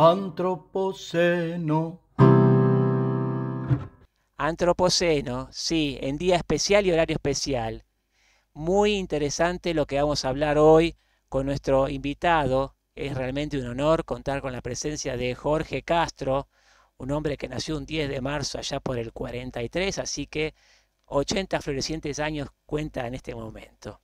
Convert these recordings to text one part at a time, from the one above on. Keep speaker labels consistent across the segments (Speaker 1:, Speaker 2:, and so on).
Speaker 1: Antropoceno. Antropoceno, sí, en día especial y horario especial. Muy interesante lo que vamos a hablar hoy con nuestro invitado. Es realmente un honor contar con la presencia de Jorge Castro, un hombre que nació un 10 de marzo allá por el 43, así que 80 florecientes años cuenta en este momento.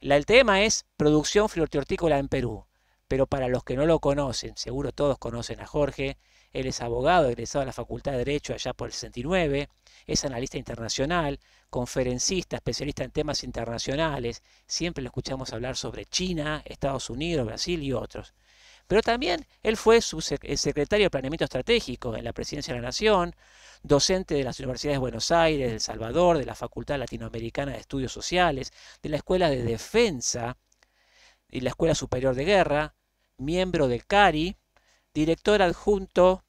Speaker 1: el tema es producción hortícola en Perú pero para los que no lo conocen, seguro todos conocen a Jorge, él es abogado egresado de la Facultad de Derecho allá por el 69, es analista internacional, conferencista, especialista en temas internacionales, siempre lo escuchamos hablar sobre China, Estados Unidos, Brasil y otros. Pero también él fue secretario de Planeamiento Estratégico en la Presidencia de la Nación, docente de las Universidades de Buenos Aires, de El Salvador, de la Facultad Latinoamericana de Estudios Sociales, de la Escuela de Defensa y la Escuela Superior de Guerra, miembro de CARI, director adjunto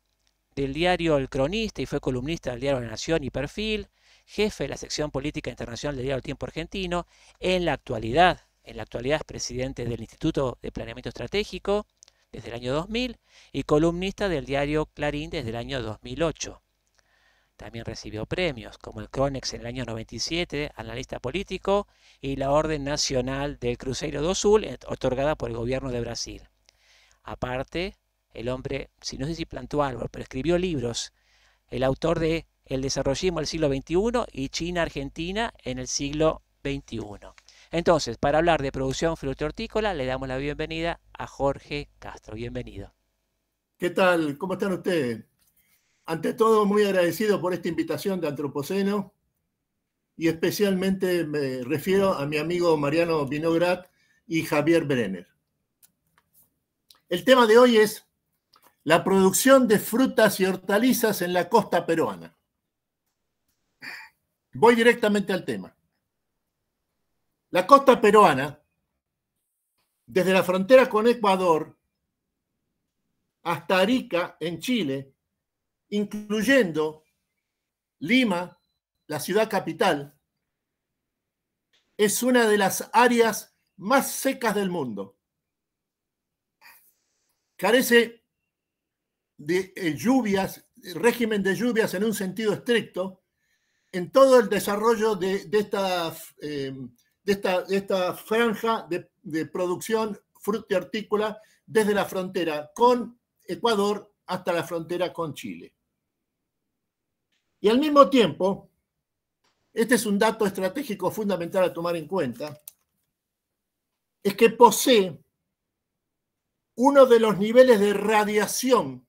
Speaker 1: del diario El Cronista y fue columnista del diario La Nación y Perfil, jefe de la sección política internacional del diario El Tiempo Argentino, en la actualidad, en la actualidad es presidente del Instituto de Planeamiento Estratégico desde el año 2000 y columnista del diario Clarín desde el año 2008. También recibió premios como el Cronex en el año 97, analista político, y la Orden Nacional del Cruzeiro do Sul, otorgada por el gobierno de Brasil. Aparte, el hombre, si no sé si plantó árbol, pero escribió libros. El autor de El desarrollismo del siglo XXI y China-Argentina en el siglo XXI. Entonces, para hablar de producción fruto-hortícola, le damos la bienvenida a Jorge Castro. Bienvenido. ¿Qué tal?
Speaker 2: ¿Cómo están ustedes? Ante todo, muy agradecido por esta invitación de Antropoceno y especialmente me refiero a mi amigo Mariano Vinograd y Javier Brenner. El tema de hoy es la producción de frutas y hortalizas en la costa peruana. Voy directamente al tema. La costa peruana, desde la frontera con Ecuador hasta Arica, en Chile, incluyendo Lima, la ciudad capital, es una de las áreas más secas del mundo carece de eh, lluvias, eh, régimen de lluvias en un sentido estricto, en todo el desarrollo de, esta, eh, de, esta, esta, franja de, producción hortícola desde la frontera con Ecuador hasta la frontera con Chile. Y al mismo tiempo, este es un dato estratégico fundamental a tomar en cuenta, es que posee uno de los niveles de radiación,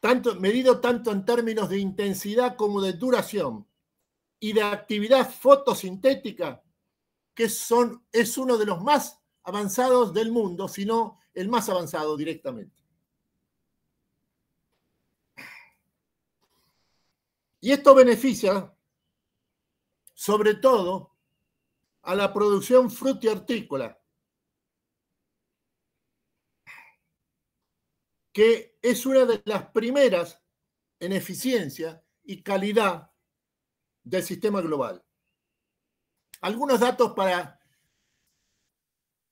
Speaker 2: tanto, medido tanto en términos de intensidad como de duración y de actividad fotosintética, que son, es uno de los más avanzados del mundo, sino el más avanzado directamente. Y esto beneficia sobre todo a la producción frutícola que es una de las primeras en eficiencia y calidad del sistema global. Algunos datos para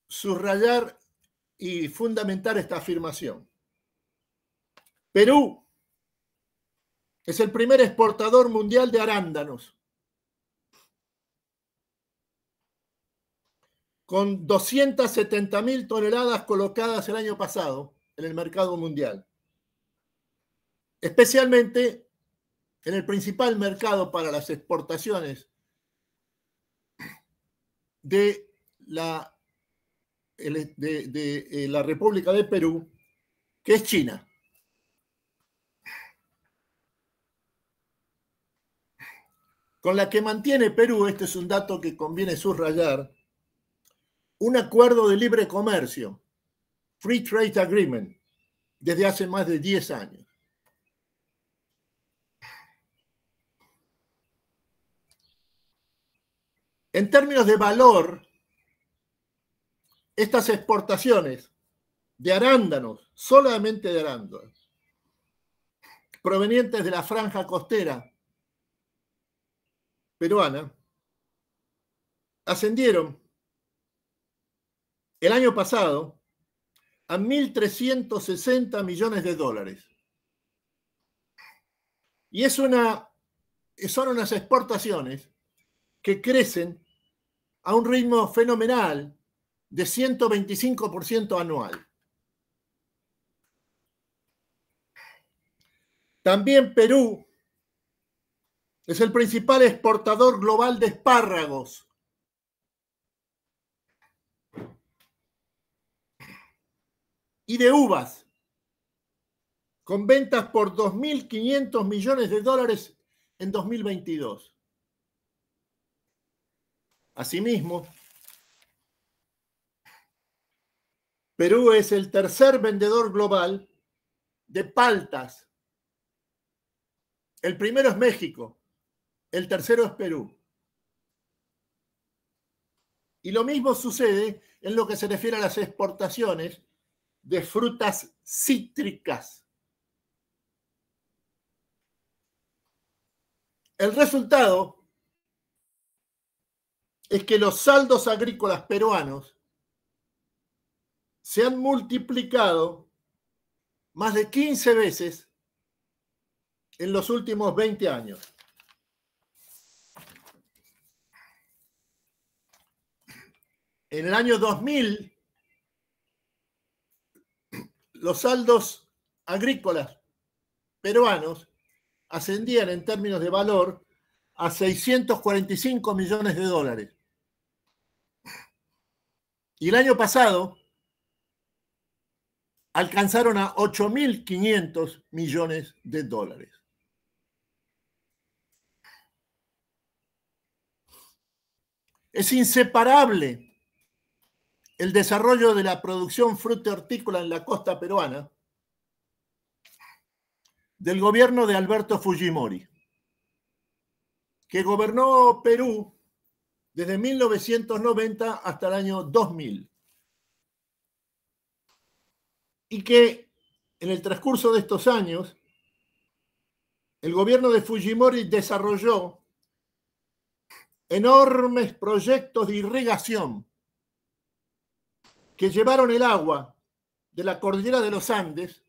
Speaker 2: subrayar y fundamentar esta afirmación. Perú es el primer exportador mundial de arándanos, con 270.000 toneladas colocadas el año pasado en el mercado mundial, especialmente en el principal mercado para las exportaciones de la, eh, la República de Perú, que es China. Con la que mantiene Perú, este es un dato que conviene subrayar, un acuerdo de libre comercio Free Trade Agreement desde hace más de 10 años. En términos de valor, estas exportaciones de arándanos, solamente de arándanos, provenientes de la franja costera peruana, ascendieron el año pasado a 1.360 millones de dólares. Y es una, son unas exportaciones que crecen a un ritmo fenomenal de 125% anual. También Perú es el principal exportador global de espárragos y de uvas, con ventas por 2.500 millones de dólares en 2022. Asimismo, Perú es el tercer vendedor global de paltas. El primero es México, el tercero es Perú. Y lo mismo sucede en lo que se refiere a las exportaciones, de frutas cítricas. El resultado es que los saldos agrícolas peruanos se han multiplicado más de 15 veces en los últimos 20 años. En el año 2000, los saldos agrícolas peruanos ascendían en términos de valor a 645 millones de dólares. Y el año pasado alcanzaron a 8.500 millones de dólares. Es inseparable el desarrollo de la producción fruta hortícola en la costa peruana del gobierno de Alberto Fujimori, que gobernó Perú desde 1990 hasta el año 2000, y que en el transcurso de estos años, el gobierno de Fujimori desarrolló enormes proyectos de irrigación que llevaron el agua de la cordillera de los Andes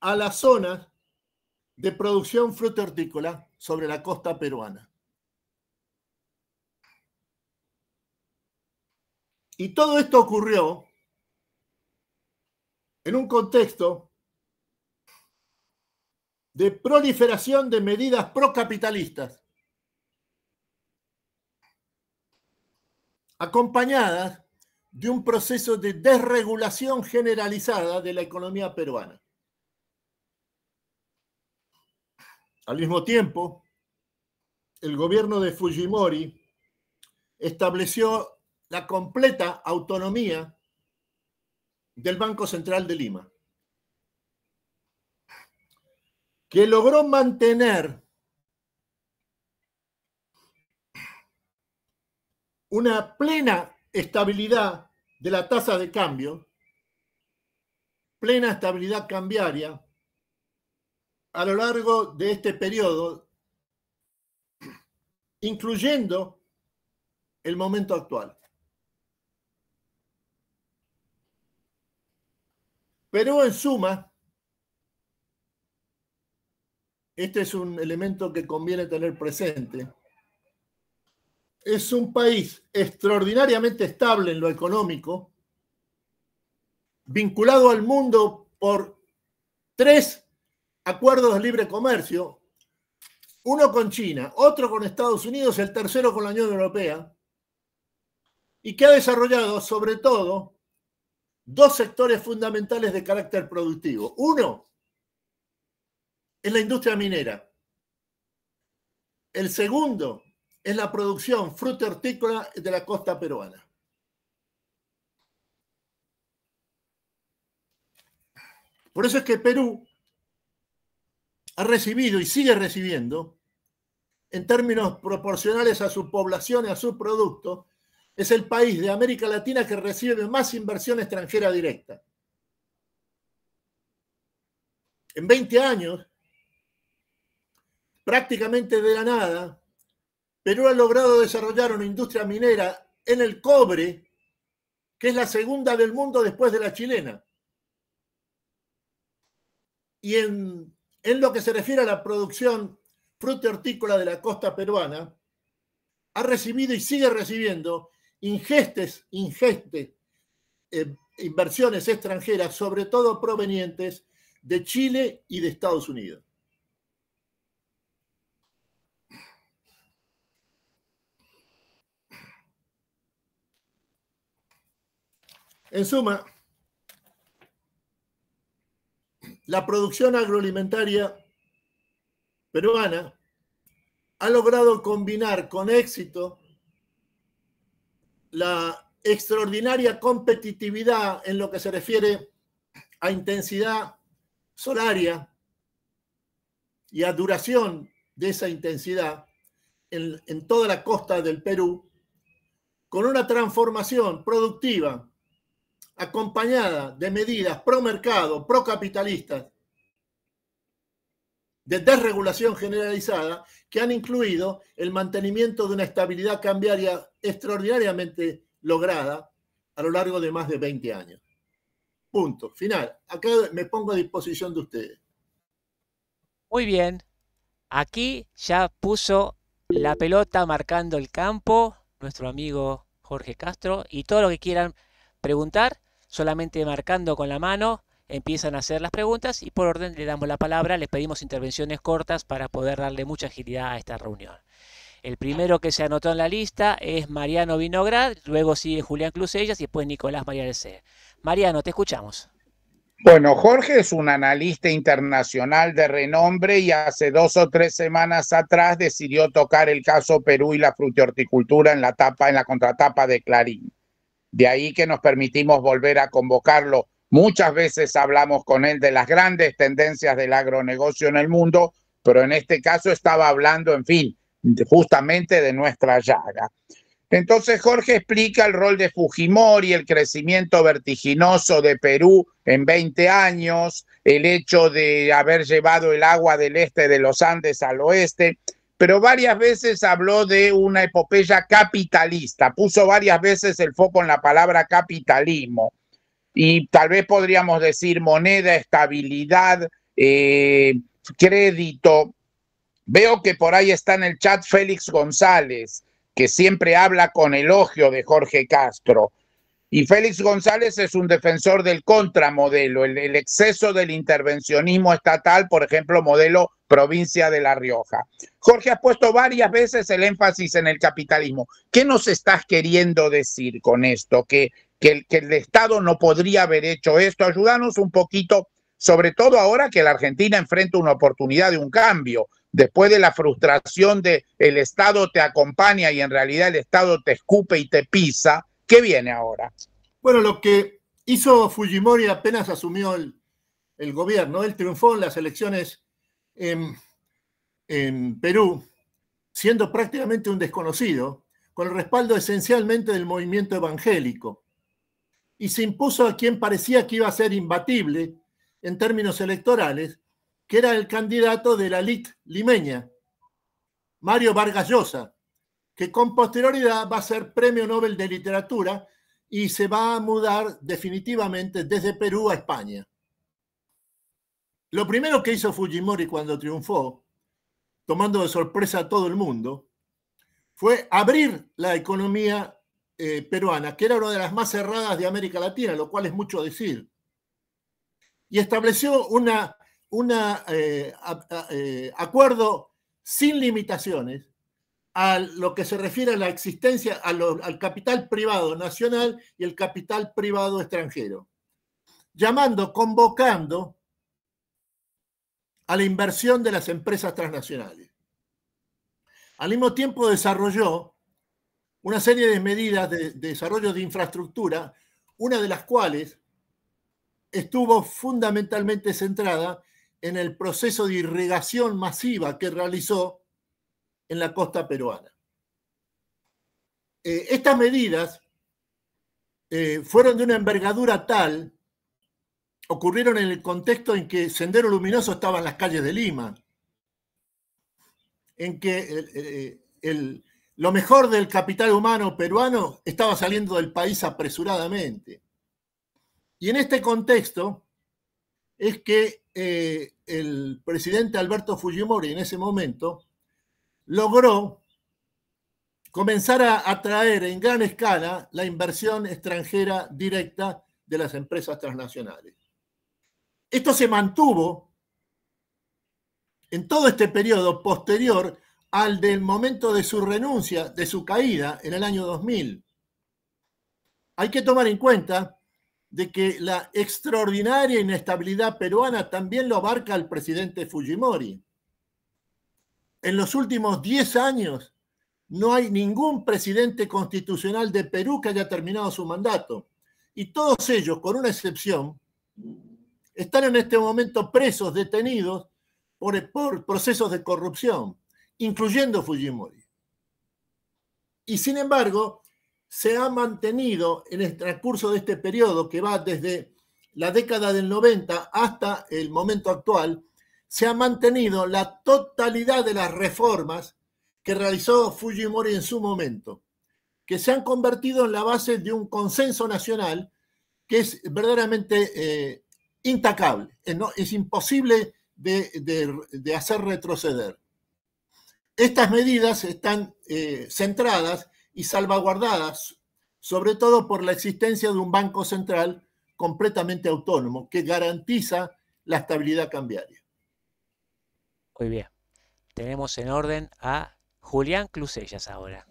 Speaker 2: a las zonas de producción fruta hortícola sobre la costa peruana. Y todo esto ocurrió en un contexto de proliferación de medidas procapitalistas acompañadas de un proceso de desregulación generalizada de la economía peruana. Al mismo tiempo, el gobierno de Fujimori estableció la completa autonomía del Banco Central de Lima, que logró mantener una plena estabilidad de la tasa de cambio, plena estabilidad cambiaria, a lo largo de este periodo, incluyendo el momento actual. Pero en suma, este es un elemento que conviene tener presente, es un país extraordinariamente estable en lo económico, vinculado al mundo por tres acuerdos de libre comercio, uno con China, otro con Estados Unidos, el tercero con la Unión Europea, y que ha desarrollado sobre todo dos sectores fundamentales de carácter productivo. Uno es la industria minera. El segundo es la producción fruta hortícola de la costa peruana. Por eso es que Perú ha recibido y sigue recibiendo, en términos proporcionales a su población y a su producto, es el país de América Latina que recibe más inversión extranjera directa. En 20 años, prácticamente de la nada, Perú ha logrado desarrollar una industria minera en el cobre, que es la segunda del mundo después de la chilena. Y en, lo que se refiere a la producción fruta hortícola de la costa peruana, ha recibido y sigue recibiendo ingestes, ingestes, eh, inversiones extranjeras, sobre todo provenientes de Chile y de Estados Unidos. En suma, la producción agroalimentaria peruana ha logrado combinar con éxito la extraordinaria competitividad en lo que se refiere a intensidad solaria y a duración de esa intensidad en, toda la costa del Perú, con una transformación productiva acompañada de medidas pro mercado, pro capitalistas, de desregulación generalizada, que han incluido el mantenimiento de una estabilidad cambiaria extraordinariamente lograda a lo largo de más de 20 años. Punto. Final. Acá me pongo a disposición de ustedes.
Speaker 1: Muy bien. Aquí ya puso la pelota marcando el campo nuestro amigo Jorge Castro y todo lo que quieran preguntar solamente marcando con la mano empiezan a hacer las preguntas y por orden le damos la palabra, les pedimos intervenciones cortas para poder darle mucha agilidad a esta reunión. El primero que se anotó en la lista es Mariano Vinograd, luego sigue Julián Clusellas y después Nicolás María del C. Mariano, te escuchamos.
Speaker 3: Bueno, Jorge es un analista internacional de renombre y hace dos o tres semanas atrás decidió tocar el caso Perú y la horticultura en la tapa, en la contratapa de Clarín de ahí que nos permitimos volver a convocarlo. Muchas veces hablamos con él de las grandes tendencias del agronegocio en el mundo, pero en este caso estaba hablando, en fin, justamente de nuestra llaga. Entonces Jorge explica el rol de Fujimori, el crecimiento vertiginoso de Perú en 20 años, el hecho de haber llevado el agua del este de los Andes al oeste, pero varias veces habló de una epopeya capitalista, puso varias veces el foco en la palabra capitalismo y tal vez podríamos decir moneda, estabilidad, eh, crédito. Veo que por ahí está en el chat Félix González, que siempre habla con elogio de Jorge Castro. Y Félix González es un defensor del contramodelo, el, exceso del intervencionismo estatal, por ejemplo, modelo provincia de La Rioja. Jorge, has puesto varias veces el énfasis en el capitalismo. ¿Qué nos estás queriendo decir con esto? Que, el, que el Estado no podría haber hecho esto. Ayúdanos un poquito, sobre todo ahora que la Argentina enfrenta una oportunidad de un cambio después de la frustración de el Estado te acompaña y en realidad el Estado te escupe y te pisa, ¿Qué viene ahora?
Speaker 2: Bueno, lo que hizo Fujimori apenas asumió el, gobierno, él triunfó en las elecciones en, en Perú, siendo prácticamente un desconocido, con el respaldo esencialmente del movimiento evangélico y se impuso a quien parecía que iba a ser imbatible en términos electorales, que era el candidato de la LIT limeña, Mario Vargas Llosa, que con posterioridad va a ser Premio Nobel de Literatura y se va a mudar definitivamente desde Perú a España. Lo primero que hizo Fujimori cuando triunfó, tomando de sorpresa a todo el mundo, fue abrir la economía eh, peruana, que era una de las más cerradas de América Latina, lo cual es mucho decir, y estableció un una, eh, eh, acuerdo sin limitaciones a lo que se refiere a la existencia, al capital privado nacional y el capital privado extranjero, llamando, convocando a la inversión de las empresas transnacionales. Al mismo tiempo desarrolló una serie de medidas de desarrollo de infraestructura, una de las cuales estuvo fundamentalmente centrada en el proceso de irrigación masiva que realizó en la costa peruana. Eh, estas medidas eh, fueron de una envergadura tal, ocurrieron en el contexto en que Sendero Luminoso estaba en las calles de Lima, en que el, eh, lo mejor del capital humano peruano estaba saliendo del país apresuradamente. Y en este contexto es que el presidente Alberto Fujimori en ese momento logró comenzar a atraer en gran escala la inversión extranjera directa de las empresas transnacionales. Esto se mantuvo en todo este periodo posterior al del momento de su renuncia, de su caída en el año 2000. Hay que tomar en cuenta de que la extraordinaria inestabilidad peruana también lo abarca el presidente Fujimori en los últimos 10 años no hay ningún presidente constitucional de Perú que haya terminado su mandato. Y todos ellos, con una excepción, están en este momento presos, detenidos por, procesos de corrupción, incluyendo Fujimori. Y sin embargo, se ha mantenido en el transcurso de este periodo que va desde la década del 90 hasta el momento actual, se ha mantenido la totalidad de las reformas que realizó Fujimori en su momento, que se han convertido en la base de un consenso nacional que es verdaderamente eh, intacable, es, eh, no, es imposible de, hacer retroceder. Estas medidas están eh, centradas y salvaguardadas sobre todo por la existencia de un banco central completamente autónomo que garantiza la estabilidad cambiaria.
Speaker 1: Muy bien. Tenemos en orden a Julián Clusellas ahora.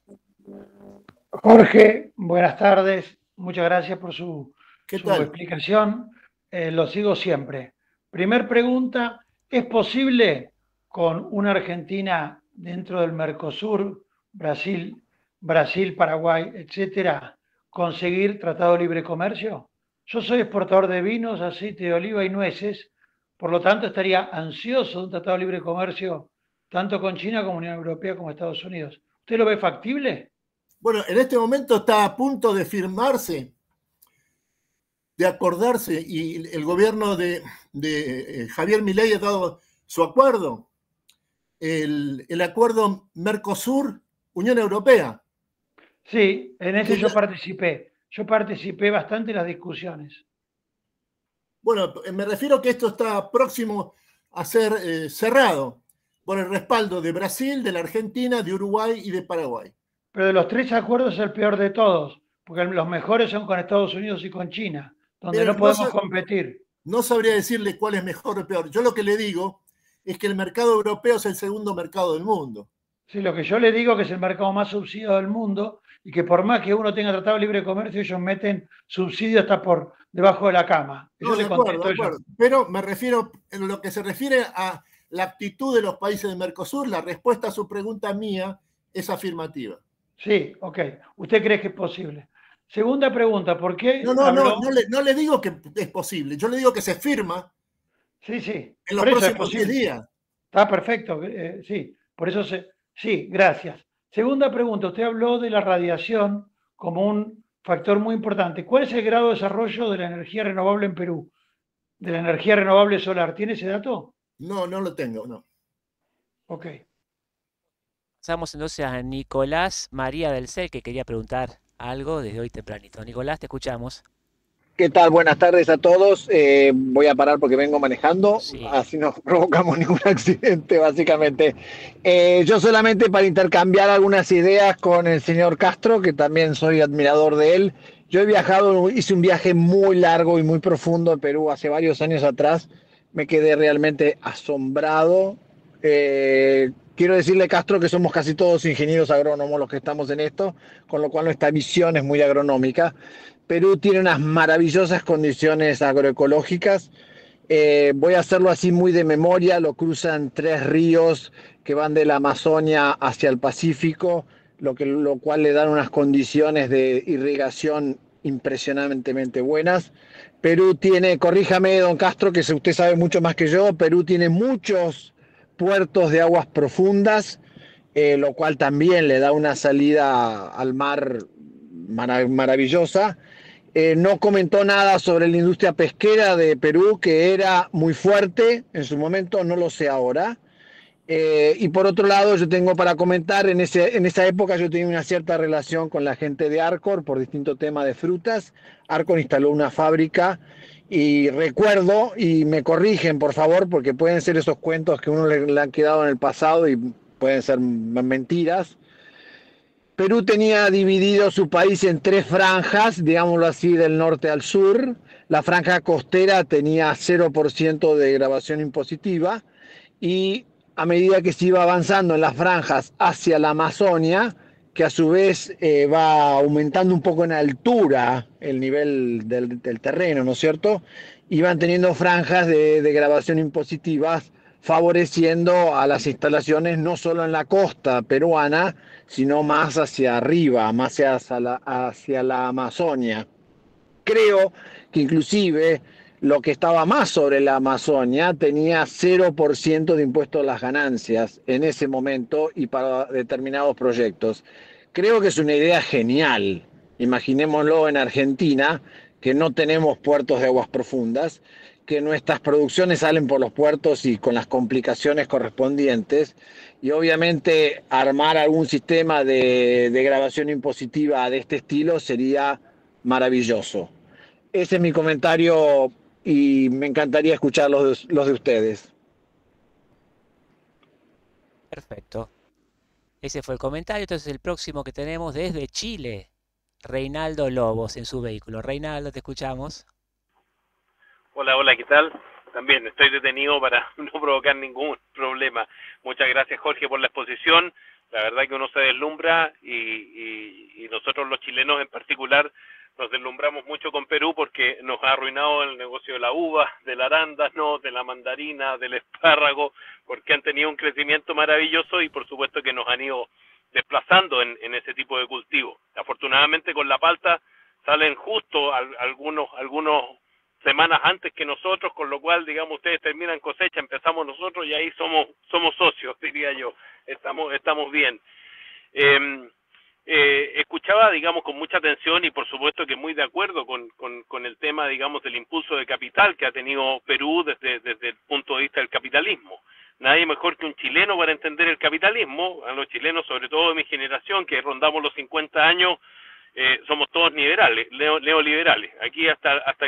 Speaker 4: Jorge, buenas tardes. Muchas gracias por su, explicación. Eh, lo sigo siempre. Primer pregunta, ¿es posible con una Argentina dentro del Mercosur, Brasil, Brasil, Paraguay, etcétera, conseguir tratado de libre comercio? Yo soy exportador de vinos, aceite de oliva y nueces por lo tanto, estaría ansioso de un tratado de libre comercio tanto con China como Unión Europea como Estados Unidos. ¿Usted lo ve factible? Bueno, en este momento está a
Speaker 2: punto de firmarse, de acordarse, y el gobierno de, eh, Javier Milei ha dado su acuerdo, el,
Speaker 4: el acuerdo Mercosur-Unión Europea. Sí, en ese yo participé. Yo participé bastante en las discusiones. Bueno, eh, me
Speaker 2: refiero que esto está próximo a ser eh, cerrado por el respaldo de
Speaker 4: Brasil, de la Argentina, de Uruguay y de Paraguay. Pero de los tres acuerdos es el peor de todos, porque los mejores son con Estados Unidos y con China, donde no podemos competir. No sabría
Speaker 2: decirle cuál es mejor o peor. Yo lo que le digo es que el mercado europeo es el segundo mercado del
Speaker 4: mundo. Sí, lo que yo le digo es que es el mercado más subsidio del mundo y que por más que uno tenga tratado libre de comercio, ellos meten subsidios hasta por debajo de la cama. Yo, no, de acuerdo, de acuerdo.
Speaker 2: Pero me refiero, en lo que se refiere a la actitud de los países de Mercosur, la respuesta a su pregunta mía es afirmativa. Sí, ok. ¿Usted cree que es posible?
Speaker 4: Segunda pregunta, ¿por qué? No, no, no,
Speaker 2: no le, digo que es posible, yo le digo que se firma.
Speaker 4: Sí, sí. En los próximos 10 días. Está perfecto, eh, sí. Por eso se. Sí, gracias. Segunda pregunta, usted habló de la radiación como un factor muy importante. ¿Cuál es el grado de desarrollo de la energía renovable en Perú? De la energía renovable solar. ¿Tiene ese dato? No, no lo tengo, no. Ok.
Speaker 1: Pasamos entonces a Nicolás María del C, que quería preguntar algo desde hoy tempranito. Nicolás, te escuchamos.
Speaker 5: ¿Qué tal? Buenas tardes a todos. Eh, voy a parar porque vengo manejando, así no provocamos ningún accidente, básicamente. Eh, yo solamente para intercambiar algunas ideas con el señor Castro, que también soy admirador de él. Yo he viajado, hice un viaje muy largo y muy profundo en Perú hace varios años atrás. Me quedé realmente asombrado. Eh, quiero decirle, Castro, que somos casi todos ingenieros agrónomos los que estamos en esto, con lo cual nuestra visión es muy agronómica. Perú tiene unas maravillosas condiciones agroecológicas. Eh, voy a hacerlo así muy de memoria, lo cruzan tres ríos que van de la Amazonia hacia el Pacífico, lo, cual le dan unas condiciones de irrigación impresionantemente buenas. Perú tiene, corríjame don Castro, que usted sabe mucho más que yo, Perú tiene muchos puertos de aguas profundas, eh, lo cual también le da una salida al mar maravillosa. Eh, no comentó nada sobre la industria pesquera de Perú, que era muy fuerte en su momento, no lo sé ahora. Eh, y por otro lado, yo tengo para comentar, en, esa época yo tenía una cierta relación con la gente de Arcor por distinto tema de frutas. Arcor instaló una fábrica y recuerdo, y me corrigen por favor, porque pueden ser esos cuentos que uno le han quedado en el pasado y pueden ser mentiras. Perú tenía dividido su país en tres franjas, digámoslo así, del norte al sur. La franja costera tenía 0% de grabación impositiva y a medida que se iba avanzando en las franjas hacia la Amazonia, que a su vez eh, va aumentando un poco en altura el nivel del, terreno, ¿no es cierto? Iban teniendo franjas de, de grabación impositivas favoreciendo a las instalaciones no solo en la costa peruana, sino más hacia arriba, más hacia la, hacia Amazonia. Creo que inclusive lo que estaba más sobre la Amazonia tenía 0% de impuestos a las ganancias en ese momento y para determinados proyectos. Creo que es una idea genial. Imaginémoslo en Argentina, que no tenemos puertos de aguas profundas, que nuestras producciones salen por los puertos y con las complicaciones correspondientes. Y obviamente armar algún sistema de, grabación impositiva de este estilo sería maravilloso. Ese es mi comentario y me encantaría escuchar los, los de ustedes.
Speaker 1: Perfecto. Ese fue el comentario. Entonces el próximo que tenemos desde Chile, Reinaldo Lobos en su vehículo. Reinaldo, te escuchamos.
Speaker 6: Hola, hola, ¿qué tal? También estoy detenido para no provocar ningún problema. Muchas gracias, Jorge, por la exposición. La verdad que uno se deslumbra y, nosotros los chilenos en particular nos deslumbramos mucho con Perú porque nos ha arruinado el negocio de la uva, del arándano, de la mandarina, del espárrago, porque han tenido un crecimiento maravilloso y por supuesto que nos han ido desplazando en, ese tipo de cultivo. Afortunadamente con la palta salen justo algunos, algunos semanas antes que nosotros, con lo cual, digamos, ustedes terminan cosecha, empezamos nosotros y ahí somos somos socios, diría yo. Estamos estamos bien. Em, eh, escuchaba, digamos, con mucha atención y por supuesto que muy de acuerdo con, con, el tema, digamos, del impulso de capital que ha tenido Perú desde, desde el punto de vista del capitalismo. Nadie mejor que un chileno para entender el capitalismo, a los chilenos, sobre todo de mi generación, que rondamos los 50 años, eh, somos todos liberales, neoliberales. Aquí hasta hasta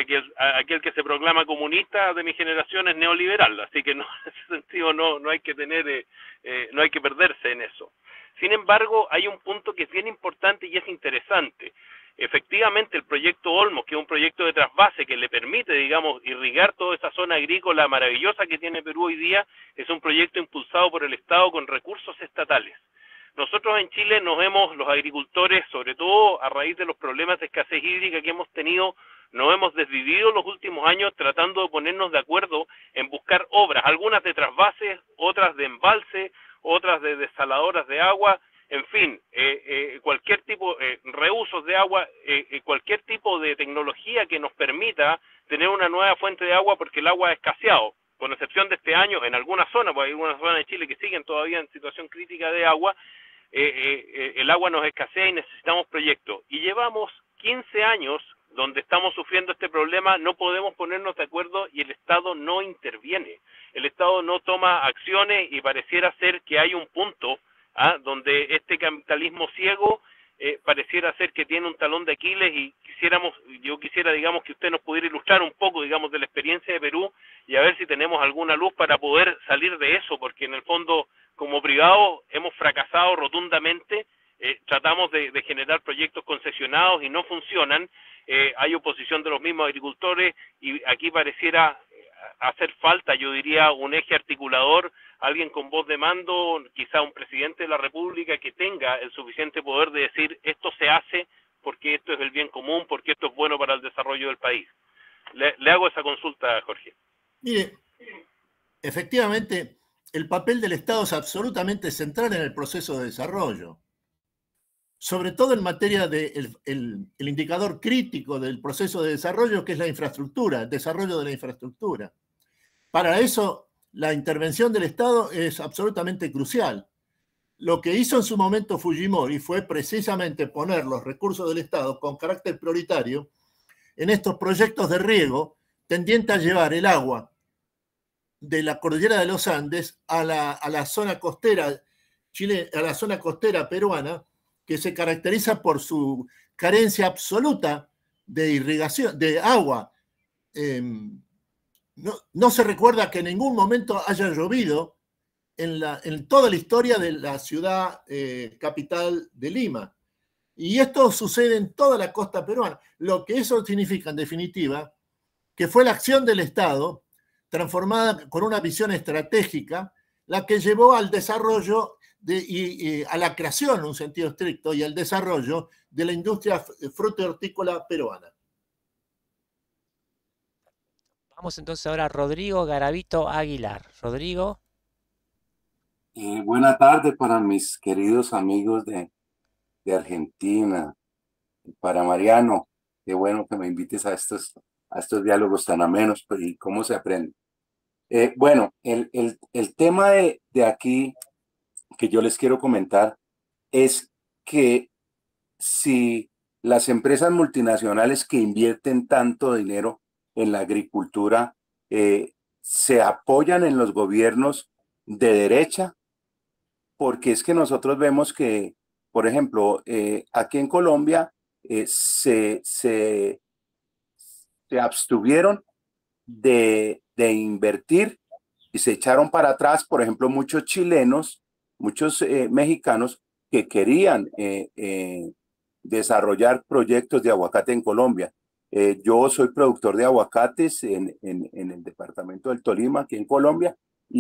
Speaker 6: aquel que se proclama comunista de mi generación es neoliberal, así que en ese sentido no hay que tener eh, eh, no hay que perderse en eso. Sin embargo, hay un punto que es bien importante y es interesante. Efectivamente, el proyecto Olmos, que es un proyecto de trasvase que le permite, digamos, irrigar toda esa zona agrícola maravillosa que tiene Perú hoy día, es un proyecto impulsado por el Estado con recursos estatales. Nosotros en Chile nos hemos, los agricultores, sobre todo a raíz de los problemas de escasez hídrica que hemos tenido, nos hemos desvivido los últimos años tratando de ponernos de acuerdo en buscar obras, algunas de trasvases, otras de embalse, otras de desaladoras de agua, en fin, eh, eh, cualquier tipo, eh, reusos de agua, eh, cualquier tipo de tecnología que nos permita tener una nueva fuente de agua porque el agua ha escaseado, con excepción de este año en algunas zonas, porque hay algunas zonas de Chile que siguen todavía en situación crítica de agua, eh, eh, eh, el agua nos escasea y necesitamos proyectos. Y llevamos 15 años donde estamos sufriendo este problema, no podemos ponernos de acuerdo y el Estado no interviene. El Estado no toma acciones y pareciera ser que hay un punto ¿ah? donde este capitalismo ciego eh, pareciera ser que tiene un talón de Aquiles y quisiéramos, yo quisiera, digamos, que usted nos pudiera ilustrar un poco, digamos, de la experiencia de Perú y a ver si tenemos alguna luz para poder salir de eso, porque en el fondo, como privado hemos fracasado rotundamente, eh, tratamos de, generar proyectos concesionados y no funcionan, eh, hay oposición de los mismos agricultores y aquí pareciera hacer falta, yo diría, un eje articulador, alguien con voz de mando, quizá un presidente de la República que tenga el suficiente poder de decir esto se hace porque esto es el bien común, porque esto es bueno para el desarrollo del país. Le, hago esa consulta, Jorge.
Speaker 2: Mire, efectivamente, el papel del Estado es absolutamente central en el proceso de desarrollo sobre todo en materia del indicador crítico del proceso de desarrollo, que es la infraestructura, el desarrollo de la infraestructura. Para eso, la intervención del Estado es absolutamente crucial. Lo que hizo en su momento Fujimori fue precisamente poner los recursos del Estado con carácter prioritario en estos proyectos de riego tendiente a llevar el agua de la cordillera de los Andes a la, zona costera Chile, a la zona costera peruana que se caracteriza por su carencia absoluta de irrigación, de agua. Em, no, se recuerda que en ningún momento haya llovido en, toda la historia de la ciudad eh, capital de Lima. Y esto sucede en toda la costa peruana. Lo que eso significa, en definitiva, que fue la acción del Estado transformada con una visión estratégica la que llevó al desarrollo y, a la creación en un sentido estricto y al desarrollo de la industria fruto
Speaker 1: hortícola peruana. Vamos entonces ahora a Rodrigo Garavito Aguilar. Rodrigo. Eh, buenas tardes para
Speaker 7: mis queridos amigos de, de Argentina, para Mariano. Qué bueno que me invites a estos, a estos diálogos tan amenos pues, y cómo se aprende. Eh, bueno, el, el, el tema de, de aquí que yo les quiero comentar es que si las empresas multinacionales que invierten tanto dinero en la agricultura eh, se apoyan en los gobiernos de derecha, porque es que nosotros vemos que, por ejemplo, eh, aquí en Colombia eh, se, se, se, abstuvieron de, de invertir y se echaron para atrás, por ejemplo, muchos chilenos muchos eh, mexicanos que querían eh, eh, desarrollar proyectos de aguacate en Colombia. yo soy productor de aguacates en, en, el departamento del Tolima, aquí en Colombia,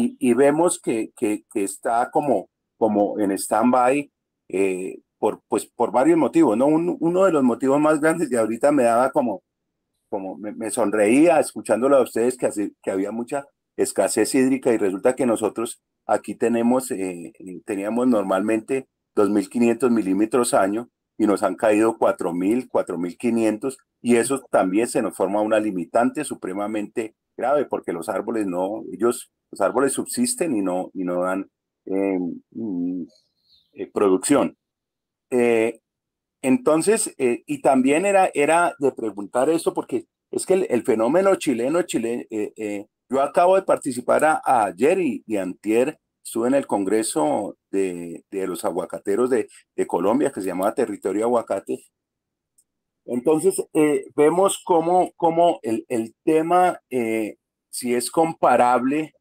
Speaker 7: y, vemos que, está como, como en stand-by por, pues, por varios motivos. ¿no? uno de los motivos más grandes y ahorita me daba como, como me, sonreía escuchándolo a ustedes, que, que había mucha escasez hídrica y resulta que nosotros Aquí tenemos, eh, teníamos normalmente 2.500 milímetros año y nos han caído 4.000, 4.500 y eso también se nos forma una limitante supremamente grave porque los árboles no, ellos, los árboles subsisten y no, y no dan eh, mm, eh, producción. entonces, y también era, era de preguntar esto porque es que el, fenómeno chileno, chile, yo acabo de participar a, ayer y, antier, estuve en el Congreso de, los Aguacateros de, de, Colombia, que se llamaba Territorio Aguacate. Entonces, eh, vemos cómo, cómo el, tema, eh, si es comparable,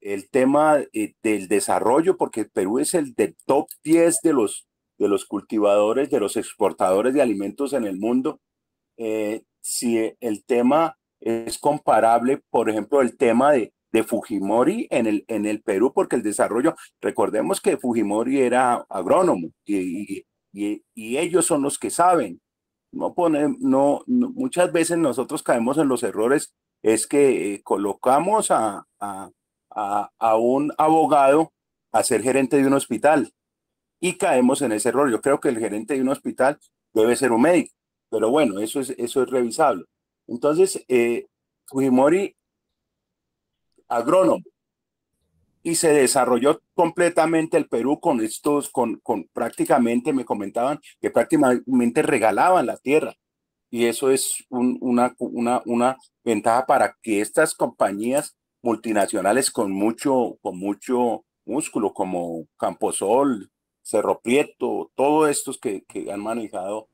Speaker 7: el tema eh, del desarrollo, porque Perú es el de top 10 de los, de los cultivadores, de los exportadores de alimentos en el mundo. si el tema es comparable, por ejemplo, el tema de, de Fujimori en el, en el Perú, porque el desarrollo, recordemos que Fujimori era agrónomo y, y, ellos son los que saben. No, no, muchas veces nosotros caemos en los errores, es que eh, colocamos a, a, a, un abogado a ser gerente de un hospital y caemos en ese error. Yo creo que el gerente de un hospital debe ser un médico, pero bueno, eso es, eso es revisable. Entonces, eh, Fujimori, agrónomo, y se desarrolló completamente el Perú con estos, con, con prácticamente, me comentaban, que prácticamente regalaban la tierra. Y eso es una, una, una ventaja para que estas compañías multinacionales con mucho, con mucho músculo, como Camposol, Cerro Prieto, todos estos que han manejado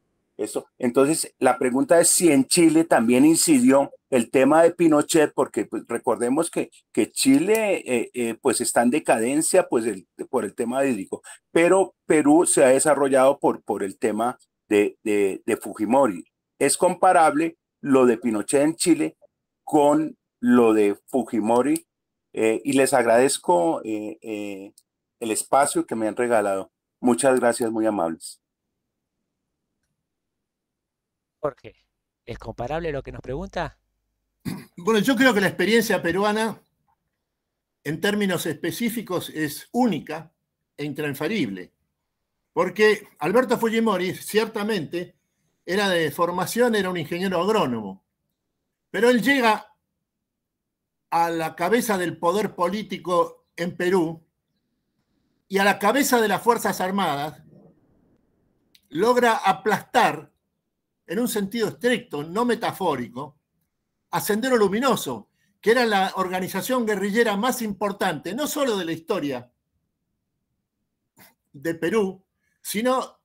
Speaker 7: entonces, la pregunta es si en Chile también incidió el tema de Pinochet, porque pues, recordemos que, que Chile eh, eh, pues está en decadencia pues, por el tema de hídrico, pero Perú se ha desarrollado por, por el tema de, de, Fujimori. Es comparable lo de Pinochet en Chile con lo de Fujimori eh, y les agradezco el espacio que me han regalado. Muchas gracias, muy amables.
Speaker 1: Jorge, ¿es comparable lo que nos pregunta? Bueno, yo creo que la experiencia
Speaker 2: peruana, en términos específicos, es única e intransferible. Porque Alberto Fujimori, ciertamente, era de formación, era un ingeniero agrónomo. Pero él llega a la cabeza del poder político en Perú y a la cabeza de las Fuerzas Armadas, logra aplastar en un sentido estricto, no metafórico, ascendero Luminoso, que era la organización guerrillera más importante, no solo de la historia de Perú, sino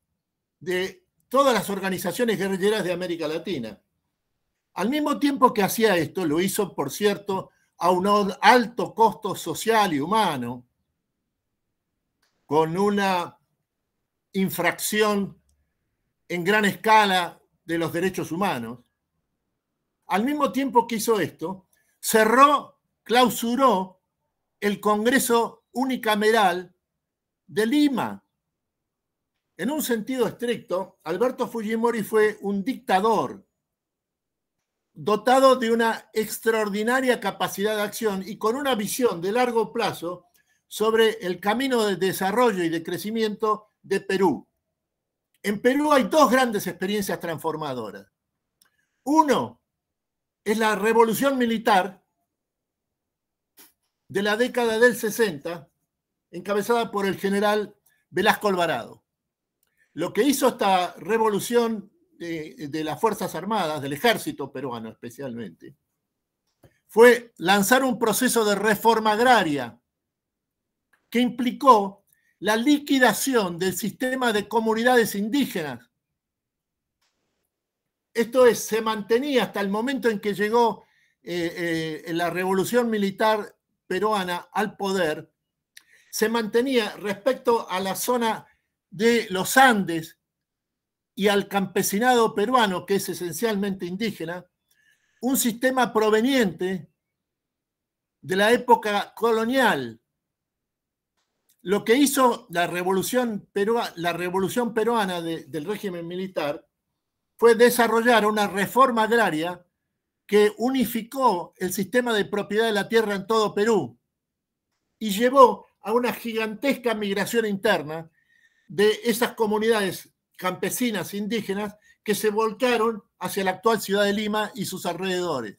Speaker 2: de todas las organizaciones guerrilleras de América Latina. Al mismo tiempo que hacía esto, lo hizo, por cierto, a un alto costo social y humano, con una infracción en gran escala de los derechos humanos, al mismo tiempo que hizo esto, cerró, clausuró el Congreso Unicameral de Lima. En un sentido estricto, Alberto Fujimori fue un dictador dotado de una extraordinaria capacidad de acción y con una visión de largo plazo sobre el camino de desarrollo y de crecimiento de Perú. En Perú hay dos grandes experiencias transformadoras. Uno es la revolución militar de la década del 60, encabezada por el general Velasco Alvarado. Lo que hizo esta revolución de, de las Fuerzas Armadas, del ejército peruano especialmente, fue lanzar un proceso de reforma agraria que implicó la liquidación del sistema de comunidades indígenas. Esto es, se mantenía hasta el momento en que llegó eh, eh, la revolución militar peruana al poder, se mantenía respecto a la zona de los Andes y al campesinado peruano, que es esencialmente indígena, un sistema proveniente de la época colonial, lo que hizo la revolución, la revolución peruana del régimen militar fue desarrollar una reforma agraria que unificó el sistema de propiedad de la tierra en todo Perú y llevó a una gigantesca migración interna de esas comunidades campesinas indígenas que se volcaron hacia la actual ciudad de Lima y sus alrededores.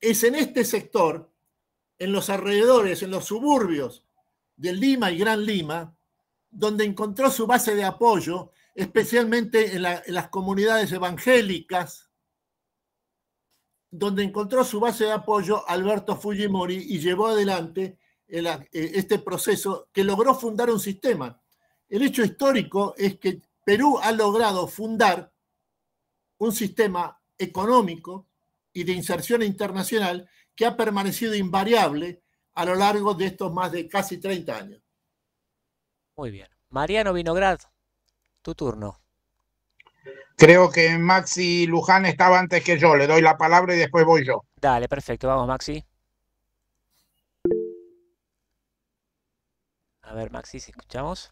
Speaker 2: Es en este sector en los alrededores, en los suburbios de Lima y Gran Lima, donde encontró su base de apoyo, especialmente en, las comunidades evangélicas, donde encontró su base de apoyo Alberto Fujimori y llevó adelante eh, este proceso que logró fundar un sistema. El hecho histórico es que Perú ha logrado fundar un sistema económico y de inserción internacional que ha permanecido invariable a lo largo de estos más de casi 30 años.
Speaker 3: Muy bien. Mariano Vinograd, tu turno. Creo que Maxi Luján estaba antes que yo. Le doy la palabra y después voy yo. Dale, perfecto. Vamos, Maxi.
Speaker 1: A
Speaker 8: ver, Maxi, si escuchamos.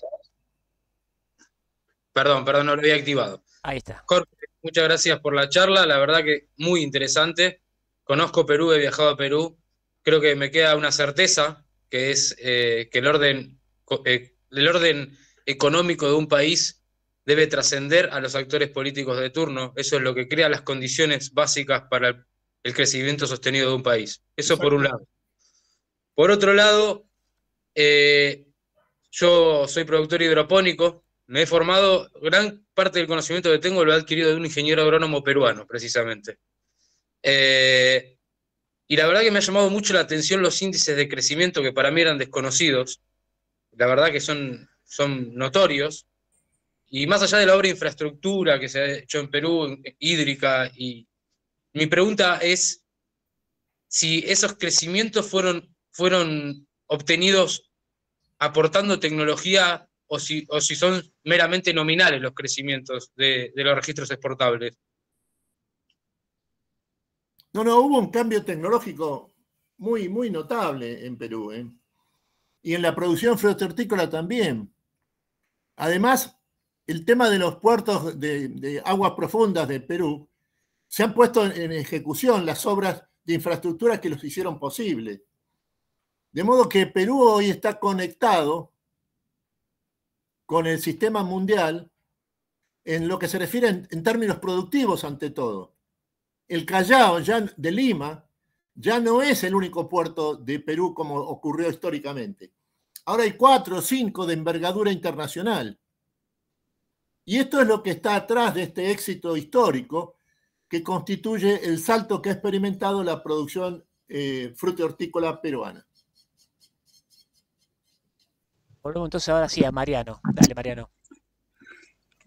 Speaker 8: Perdón, perdón, no lo había activado. Ahí está. Jorge, muchas gracias por la charla. La verdad que muy interesante conozco Perú, he viajado a Perú, creo que me queda una certeza, que es eh, que eh, el orden, económico de un país debe trascender a los actores políticos de turno. Eso es lo que crea las condiciones básicas para el, crecimiento sostenido de un país. Eso por un lado. Por otro lado, eh, yo soy productor hidropónico, me he formado, gran parte del conocimiento que tengo lo he adquirido de un ingeniero agrónomo peruano, precisamente. Eh, y la verdad que me ha llamado mucho la atención los índices de crecimiento que para mí eran desconocidos. La verdad que son, son notorios. Y más allá de la obra de infraestructura que se ha hecho en Perú, hídrica, y mi pregunta es si esos crecimientos fueron, fueron obtenidos aportando tecnología o si, o si son meramente nominales los crecimientos de los registros exportables.
Speaker 2: No, no, hubo un cambio tecnológico muy, muy notable en Perú. ¿eh? Y en la producción frutícola también. Además, el tema de los puertos de, aguas profundas de Perú, se han puesto en ejecución las obras de infraestructura que los hicieron posible. De modo que Perú hoy está conectado con el sistema mundial en lo que se refiere en términos productivos ante todo el Callao de Lima ya no es el único puerto de Perú como ocurrió históricamente. Ahora hay cuatro o cinco de envergadura internacional. Y esto es lo que está atrás de este éxito histórico que constituye el salto que ha experimentado la producción eh, fruta hortícola peruana.
Speaker 1: Volvemos entonces ahora sí a Mariano. Dale, Mariano.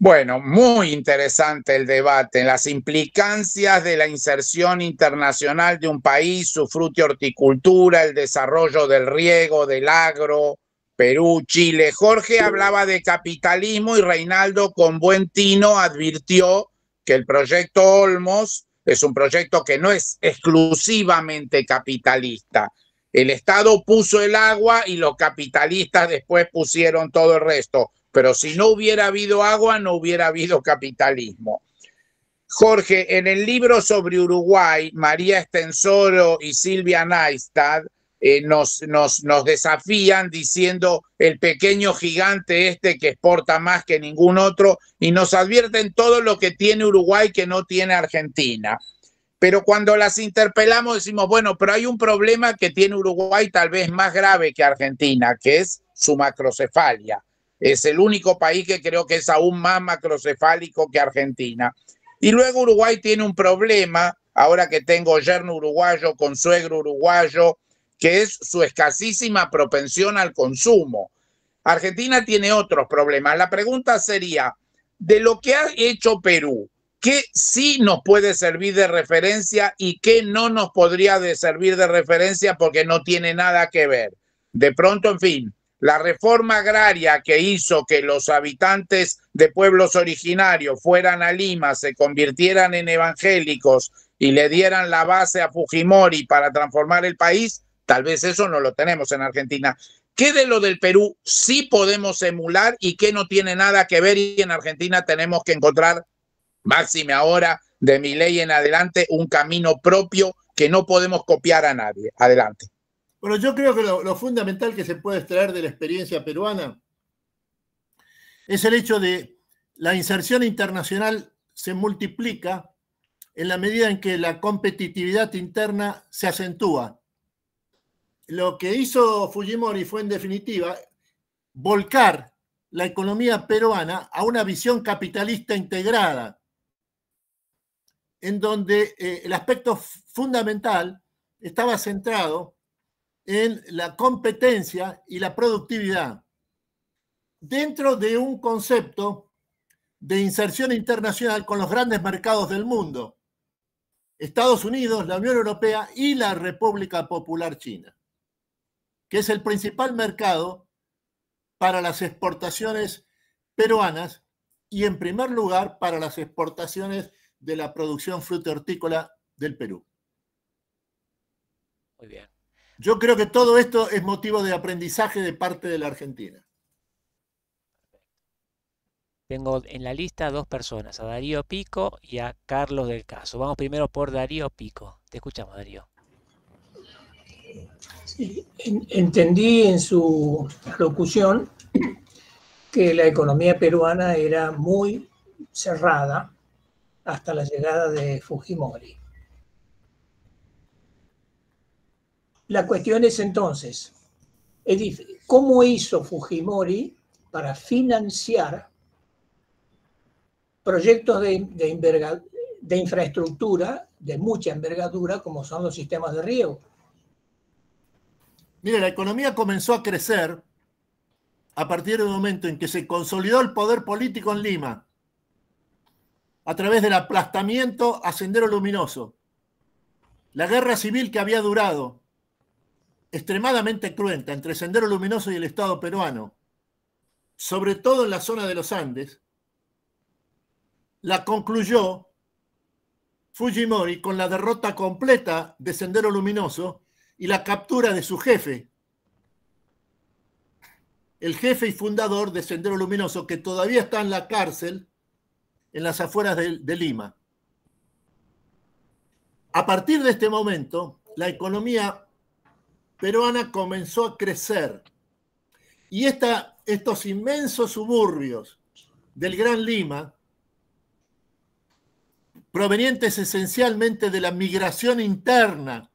Speaker 3: Bueno, muy interesante el debate en las implicancias de la inserción internacional de un país, su fruto y horticultura, el desarrollo del riego, del agro, Perú, Chile. Jorge hablaba de capitalismo y Reinaldo con buen tino advirtió que el proyecto Olmos es un proyecto que no es exclusivamente capitalista. El Estado puso el agua y los capitalistas después pusieron todo el resto pero si no hubiera habido agua, no hubiera habido capitalismo. Jorge, en el libro sobre Uruguay, María Estensoro y Silvia Neistad eh, nos, nos desafían diciendo el pequeño gigante este que exporta más que ningún otro y nos advierten todo lo que tiene Uruguay que no tiene Argentina. Pero cuando las interpelamos decimos, bueno, pero hay un problema que tiene Uruguay tal vez más grave que Argentina, que es su macrocefalia. Es el único país que creo que es aún más macrocefálico que Argentina. Y luego Uruguay tiene un problema, ahora que tengo yerno uruguayo, consuegro uruguayo, que es su escasísima propensión al consumo. Argentina tiene otros problemas. La pregunta sería, de lo que ha hecho Perú, ¿qué sí nos puede servir de referencia y qué no nos podría servir de referencia porque no tiene nada que ver? De pronto, en fin, la reforma agraria que hizo que los habitantes de pueblos originarios fueran a Lima, se convirtieran en evangélicos y le dieran la base a Fujimori para transformar el país, tal vez eso no lo tenemos en Argentina. ¿Qué de lo del Perú sí podemos emular y qué no tiene nada que ver? Y en Argentina tenemos que encontrar, máxime ahora, de mi ley en adelante, un camino propio que no podemos copiar a nadie. Adelante.
Speaker 2: Bueno, yo creo que lo, fundamental que se puede extraer de la experiencia peruana es el hecho de la inserción internacional se multiplica en la medida en que la competitividad interna se acentúa. Lo que hizo Fujimori fue, en definitiva, volcar la economía peruana a una visión capitalista integrada, en donde eh, el aspecto fundamental estaba centrado en la competencia y la productividad dentro de un concepto de inserción internacional con los grandes mercados del mundo, Estados Unidos, la Unión Europea y la República Popular China, que es el principal mercado para las exportaciones peruanas y en primer lugar para las exportaciones de la producción fruta hortícola del Perú. Muy bien. Yo creo que todo esto es motivo de aprendizaje de parte de la Argentina.
Speaker 1: Tengo en la lista dos personas, a Darío Pico y a Carlos del Caso. Vamos primero por Darío Pico. Te escuchamos, Darío. entendí en su locución
Speaker 4: que la economía peruana era muy cerrada hasta la llegada de Fujimori.
Speaker 1: La cuestión es entonces, ¿cómo hizo Fujimori para financiar proyectos de, infraestructura de mucha envergadura como son los sistemas de riego?
Speaker 2: Mire, la economía comenzó a crecer a partir del momento en que se consolidó el poder político en Lima a través del aplastamiento a Sendero Luminoso. La guerra civil que había durado extremadamente cruenta entre Sendero Luminoso y el Estado peruano, sobre todo en la zona de los Andes, la concluyó Fujimori con la derrota completa de Sendero Luminoso y la captura de su jefe, el jefe y fundador de Sendero Luminoso, que todavía está en la cárcel en las afueras de, Lima. A partir de este momento, la economía peruana comenzó a crecer. Y estos inmensos suburbios del Gran Lima, provenientes esencialmente de la migración interna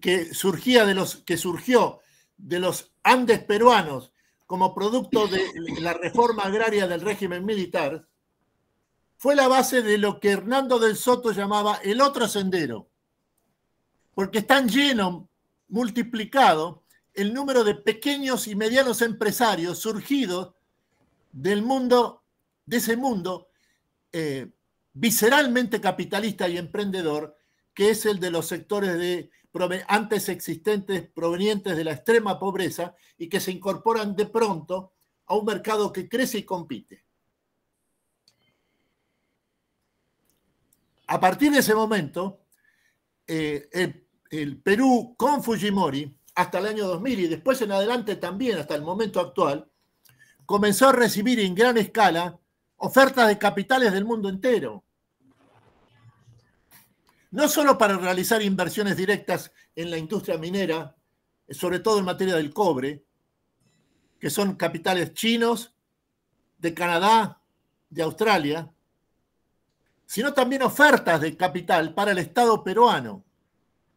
Speaker 2: que, surgía de los, que surgió de los Andes peruanos como producto de la reforma agraria del régimen militar, fue la base de lo que Hernando del Soto llamaba el otro sendero, porque están llenos, multiplicado, el número de pequeños y medianos empresarios surgidos del mundo, de ese mundo eh, visceralmente capitalista y emprendedor, que es el de los sectores antes existentes provenientes de la extrema pobreza y que se incorporan de pronto a un mercado que crece y compite. A partir de ese momento, eh, el Perú con Fujimori hasta el año 2000 y después en adelante también hasta el momento actual, comenzó a recibir en gran escala ofertas de capitales del mundo entero. No solo para realizar inversiones directas en la industria minera, sobre todo en materia del cobre, que son capitales chinos, de Canadá, de Australia, sino también ofertas de capital para el Estado peruano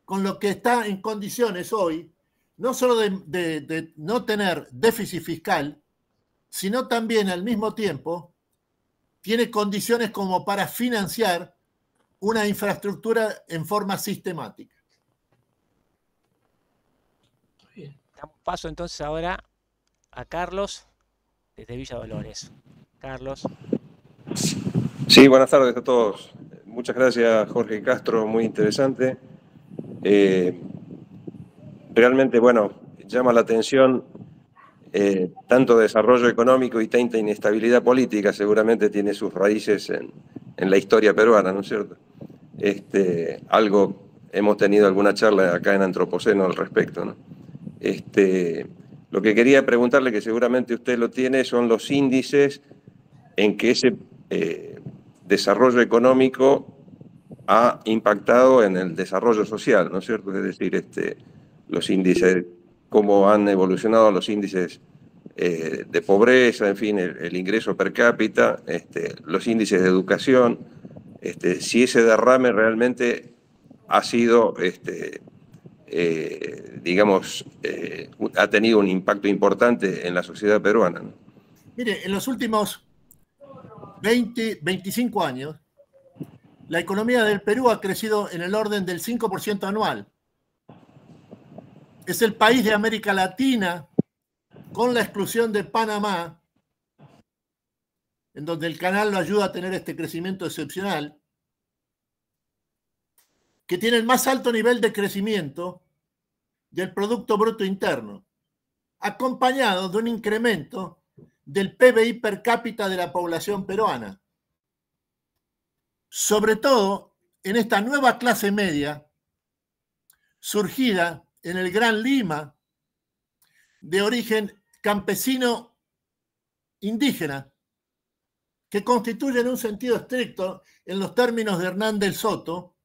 Speaker 2: con lo que está en condiciones hoy, no solo de, no tener déficit fiscal, sino también al mismo tiempo tiene condiciones como para financiar una infraestructura en forma
Speaker 1: sistemática. paso entonces ahora a Carlos desde Villa Dolores. Carlos.
Speaker 9: Sí, buenas tardes a todos. Muchas gracias, Jorge Castro, muy interesante. Eh, realmente, bueno, llama la atención eh, tanto desarrollo económico y tanta inestabilidad política, seguramente tiene sus raíces en, la historia peruana, ¿no es cierto? Este, algo, hemos tenido alguna charla acá en Antropoceno al respecto, ¿no? Este, lo que quería preguntarle, que seguramente usted lo tiene, son los índices en que ese eh, desarrollo económico ha impactado en el desarrollo social, ¿no es cierto? Es decir, este, los índices, cómo han evolucionado los índices eh, de pobreza, en fin, el, ingreso per cápita, este, los índices de educación, este, si ese derrame realmente ha sido, este, eh, digamos, eh, ha tenido un impacto importante en la sociedad peruana.
Speaker 2: Mire, en los últimos 20, 25 años, la economía del Perú ha crecido en el orden del 5% anual. Es el país de América Latina, con la exclusión de Panamá, en donde el canal lo ayuda a tener este crecimiento excepcional, que tiene el más alto nivel de crecimiento del Producto Bruto Interno, acompañado de un incremento del PBI per cápita de la población peruana sobre todo en esta nueva clase media surgida en el Gran Lima, de origen campesino indígena, que constituye en un sentido estricto, en los términos de Hernán del Soto,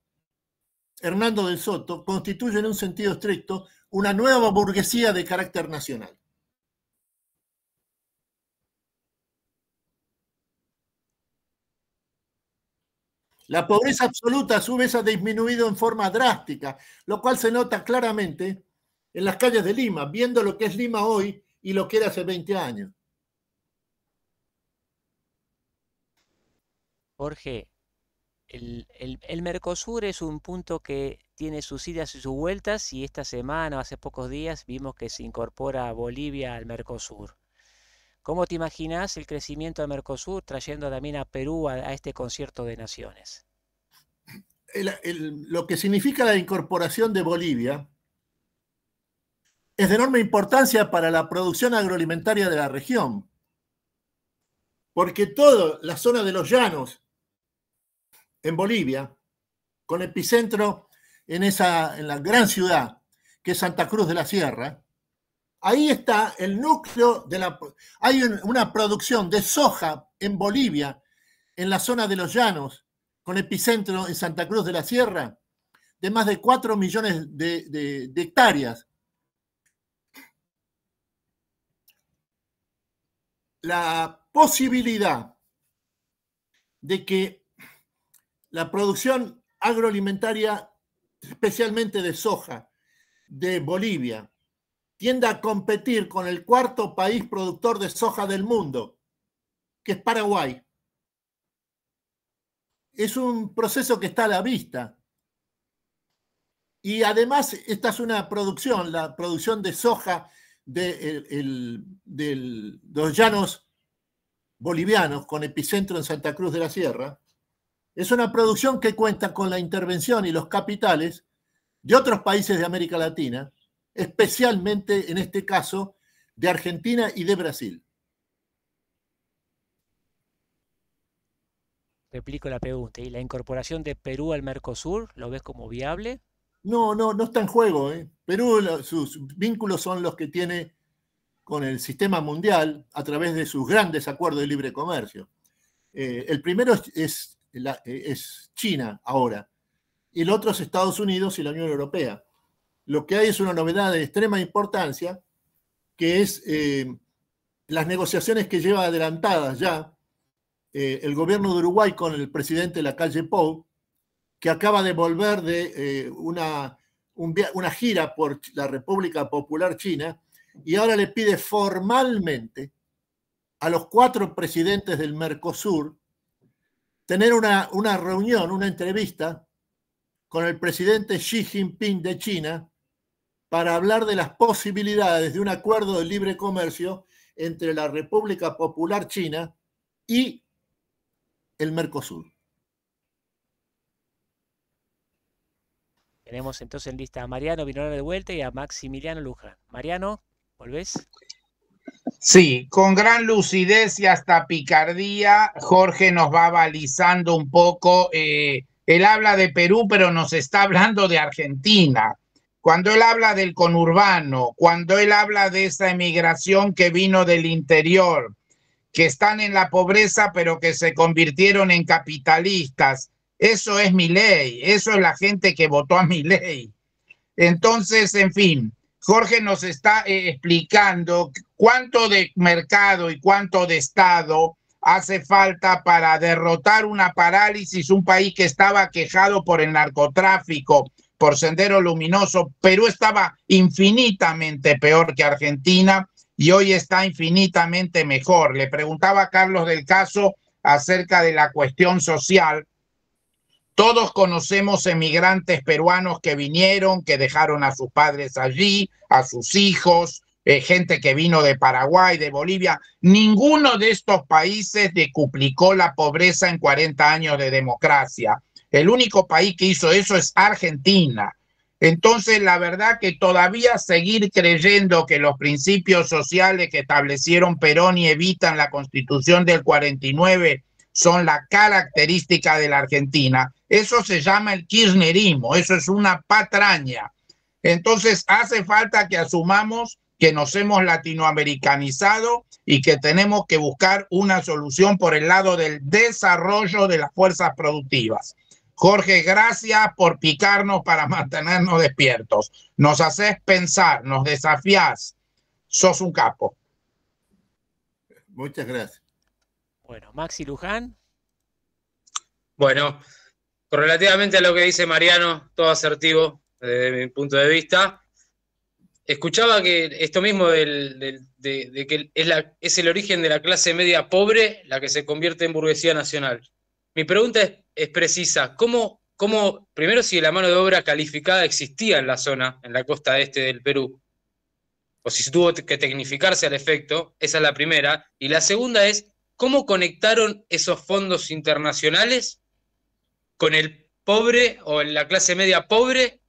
Speaker 2: Hernando del Soto, constituye en un sentido estricto una nueva burguesía de carácter nacional. La pobreza absoluta a su vez ha disminuido en forma drástica, lo cual se nota claramente en las calles de Lima, viendo lo que es Lima hoy y lo que era hace 20 años.
Speaker 1: Jorge, el, Mercosur es un punto que tiene sus idas y sus vueltas y esta semana, hace pocos días, vimos que se incorpora Bolivia al Mercosur. ¿Cómo te imaginas el crecimiento de Mercosur trayendo también a Perú a, este concierto de naciones?
Speaker 2: lo que significa la incorporación de Bolivia es de enorme importancia para la producción agroalimentaria de la región, porque toda la zona de los llanos en Bolivia, con epicentro en, esa, en la gran ciudad que es Santa Cruz de la Sierra, Ahí está el núcleo de la... Hay una producción de soja en Bolivia, en la zona de los llanos, con epicentro en Santa Cruz de la Sierra, de más de 4 millones de, hectáreas. La posibilidad de que la producción agroalimentaria, especialmente de soja, de Bolivia, tiende a competir con el cuarto país productor de soja del mundo, que es Paraguay. Es un proceso que está a la vista. Y además, esta es una producción, la producción de soja de, de los llanos bolivianos con epicentro en Santa Cruz de la Sierra, es una producción que cuenta con la intervención y los capitales de otros países de América Latina, especialmente en este caso de Argentina y de Brasil.
Speaker 1: Replico la pregunta. ¿Y la incorporación de Perú al Mercosur lo ves como viable?
Speaker 2: No, no, no está en juego. ¿eh? Perú, sus vínculos son los que tiene con el sistema mundial a través de sus grandes acuerdos de libre comercio. Eh, el primero es, eh, es China ahora, y el otro es Estados Unidos y la Unión Europea. Lo que hay es una novedad de extrema importancia, que es eh, las negociaciones que lleva adelantadas ya eh, el gobierno de Uruguay con el presidente de la calle Pou, que acaba de volver de eh, una, una gira por la República Popular China y ahora le pide formalmente a los cuatro presidentes del Mercosur tener una, una reunión, una entrevista con el presidente Xi Jinping de China para hablar de las posibilidades de un acuerdo de libre comercio entre la República Popular China y el Mercosur.
Speaker 1: Tenemos entonces en lista a Mariano Vinola de vuelta y a Maximiliano Luján. Mariano, ¿volvés?
Speaker 3: Sí, con gran lucidez y hasta picardía, Jorge nos va balizando un poco. Eh, él habla de Perú, pero nos está hablando de Argentina cuando él habla del conurbano, cuando él habla de esa emigración que vino del interior, que están en la pobreza pero que se convirtieron en capitalistas, eso es mi ley, eso es la gente que votó a mi ley. Entonces, en fin, Jorge nos está eh, explicando cuánto de mercado y cuánto de Estado hace falta para derrotar una parálisis, un país que estaba quejado por el narcotráfico, por Sendero Luminoso. Perú estaba infinitamente peor que Argentina y hoy está infinitamente mejor. Le preguntaba a Carlos del caso acerca de la cuestión social. Todos conocemos emigrantes peruanos que vinieron, que dejaron a sus padres allí, a sus hijos, eh, gente que vino de Paraguay, de Bolivia. Ninguno de estos países decuplicó la pobreza en 40 años de democracia. El único país que hizo eso es Argentina. Entonces, la verdad que todavía seguir creyendo que los principios sociales que establecieron Perón y evitan la constitución del 49 son la característica de la Argentina, eso se llama el kirchnerismo, eso es una patraña. Entonces, hace falta que asumamos que nos hemos latinoamericanizado y que tenemos que buscar una solución por el lado del desarrollo de las fuerzas productivas. Jorge, gracias por picarnos para mantenernos despiertos. Nos haces pensar, nos desafías. Sos un
Speaker 8: capo. Muchas gracias.
Speaker 1: Bueno, Maxi
Speaker 8: Luján. Bueno, relativamente a lo que dice Mariano, todo asertivo desde mi punto de vista. Escuchaba que esto mismo de, que es el origen de la clase media pobre la que se convierte en burguesía nacional mi pregunta es, precisa. ¿Cómo, primero, si la mano de obra calificada existía en la zona, en la costa este del Perú? O si tuvo que tecnificarse al efecto, esa es la primera. Y la segunda es, ¿cómo conectaron esos fondos internacionales con el pobre o la clase media pobre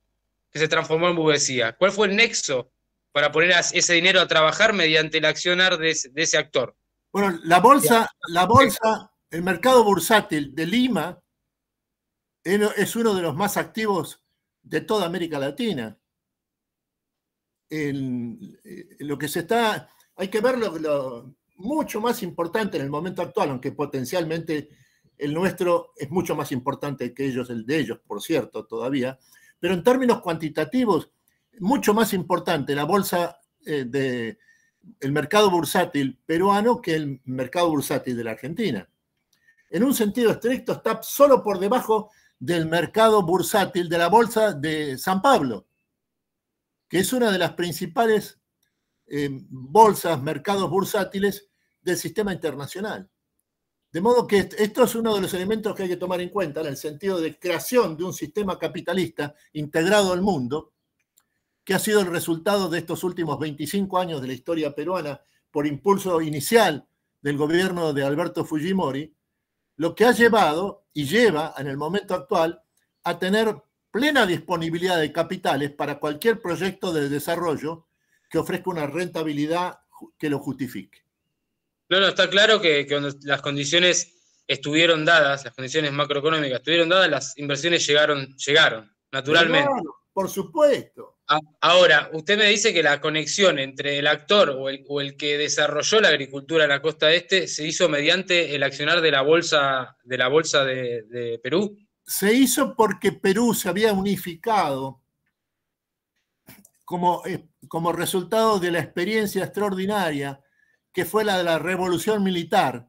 Speaker 8: que se transformó en burguesía? ¿Cuál fue el nexo para poner ese dinero a trabajar mediante el accionar de ese, de ese actor?
Speaker 2: Bueno, la bolsa, la bolsa el mercado bursátil de Lima es uno de los más activos de toda América Latina. Eh, lo que se está, hay que verlo mucho más importante en el momento actual, aunque potencialmente el nuestro es mucho más importante que ellos, el de ellos, por cierto, todavía, pero en términos cuantitativos, mucho más importante la bolsa eh, del mercado bursátil peruano que el mercado bursátil de la Argentina en un sentido estricto, está solo por debajo del mercado bursátil de la Bolsa de San Pablo, que es una de las principales eh, bolsas, mercados bursátiles del sistema internacional. De modo que esto es uno de los elementos que hay que tomar en cuenta en el sentido de creación de un sistema capitalista integrado al mundo, que ha sido el resultado de estos últimos 25 años de la historia peruana por impulso inicial del gobierno de Alberto Fujimori, lo que ha llevado y lleva en el momento actual a tener plena disponibilidad de capitales para cualquier proyecto de desarrollo que ofrezca una rentabilidad que lo justifique.
Speaker 8: No, está claro que, cuando las condiciones estuvieron dadas, las condiciones macroeconómicas estuvieron dadas, las inversiones llegaron, llegaron, naturalmente.
Speaker 2: por supuesto.
Speaker 8: Ah, ahora, usted me dice que la conexión entre el actor o el, que desarrolló la agricultura en la costa este se hizo mediante el accionar de la bolsa de, la bolsa de, Perú.
Speaker 2: Se hizo porque Perú se había unificado como, eh, como resultado de la experiencia extraordinaria que fue la de la revolución militar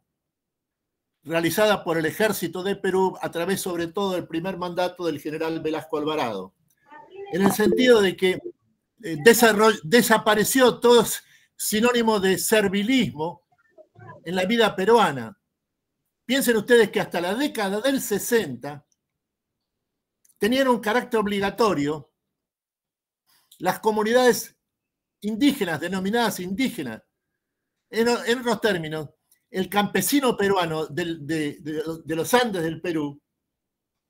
Speaker 2: realizada por el ejército de Perú a través sobre todo del primer mandato del general Velasco Alvarado en el sentido de que eh, desapareció todo sinónimo de servilismo en la vida peruana. Piensen ustedes que hasta la década del 60 tenían un carácter obligatorio las comunidades indígenas, denominadas indígenas. En, otros términos, el campesino peruano de los Andes del Perú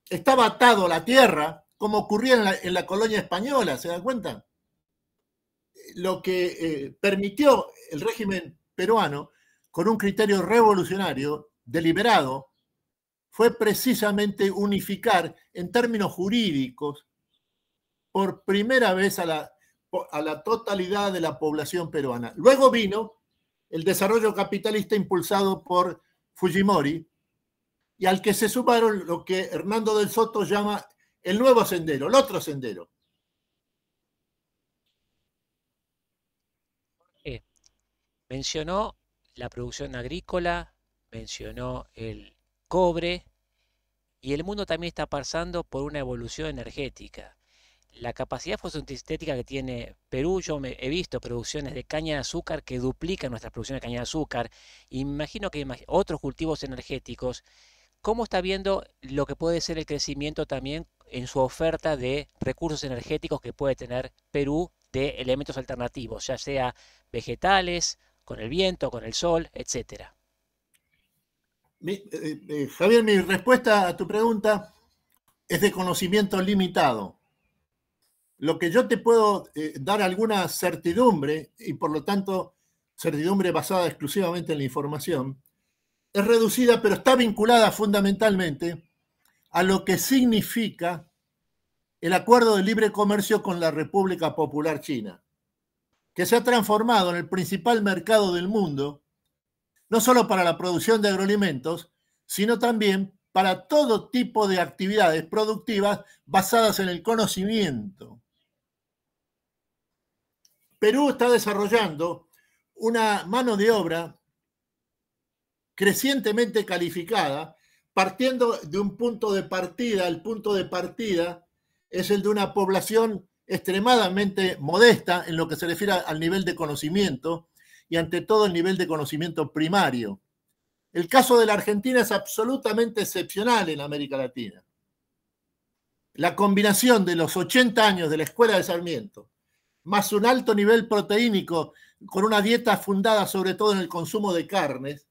Speaker 2: estaba atado a la tierra como ocurría en la, colonia española, ¿se dan cuenta? Lo que eh, permitió el régimen peruano, con un criterio revolucionario, deliberado, fue precisamente unificar en términos jurídicos por primera vez a la, a la totalidad de la población peruana. Luego vino el desarrollo capitalista impulsado por Fujimori y al que se sumaron lo que Hernando del Soto llama el nuevo sendero, el otro sendero.
Speaker 1: Eh, mencionó la producción agrícola, mencionó el cobre y el mundo también está pasando por una evolución energética. La capacidad fotosintética que tiene Perú, yo he visto producciones de caña de azúcar que duplican nuestra producción de caña de azúcar. Imagino que otros cultivos energéticos. ¿Cómo está viendo lo que puede ser el crecimiento también en su oferta de recursos energéticos que puede tener Perú de elementos alternativos, ya sea vegetales, con el viento, con el sol, etc. Eh, eh, Javier,
Speaker 2: mi respuesta a tu pregunta es de conocimiento limitado. Lo que yo te puedo eh, dar alguna certidumbre, y por lo tanto certidumbre basada exclusivamente en la información, es reducida, pero está vinculada fundamentalmente a lo que significa el acuerdo de libre comercio con la República Popular China, que se ha transformado en el principal mercado del mundo, no solo para la producción de agroalimentos, sino también para todo tipo de actividades productivas basadas en el conocimiento. Perú está desarrollando una mano de obra crecientemente calificada partiendo de un punto de partida, el punto de partida es el de una población extremadamente modesta en lo que se refiere al nivel de conocimiento y ante todo el nivel de conocimiento primario. El caso de la Argentina es absolutamente excepcional en América Latina. La combinación de los 80 años de la escuela de Sarmiento, más un alto nivel proteínico con una dieta fundada sobre todo en el consumo de carnes,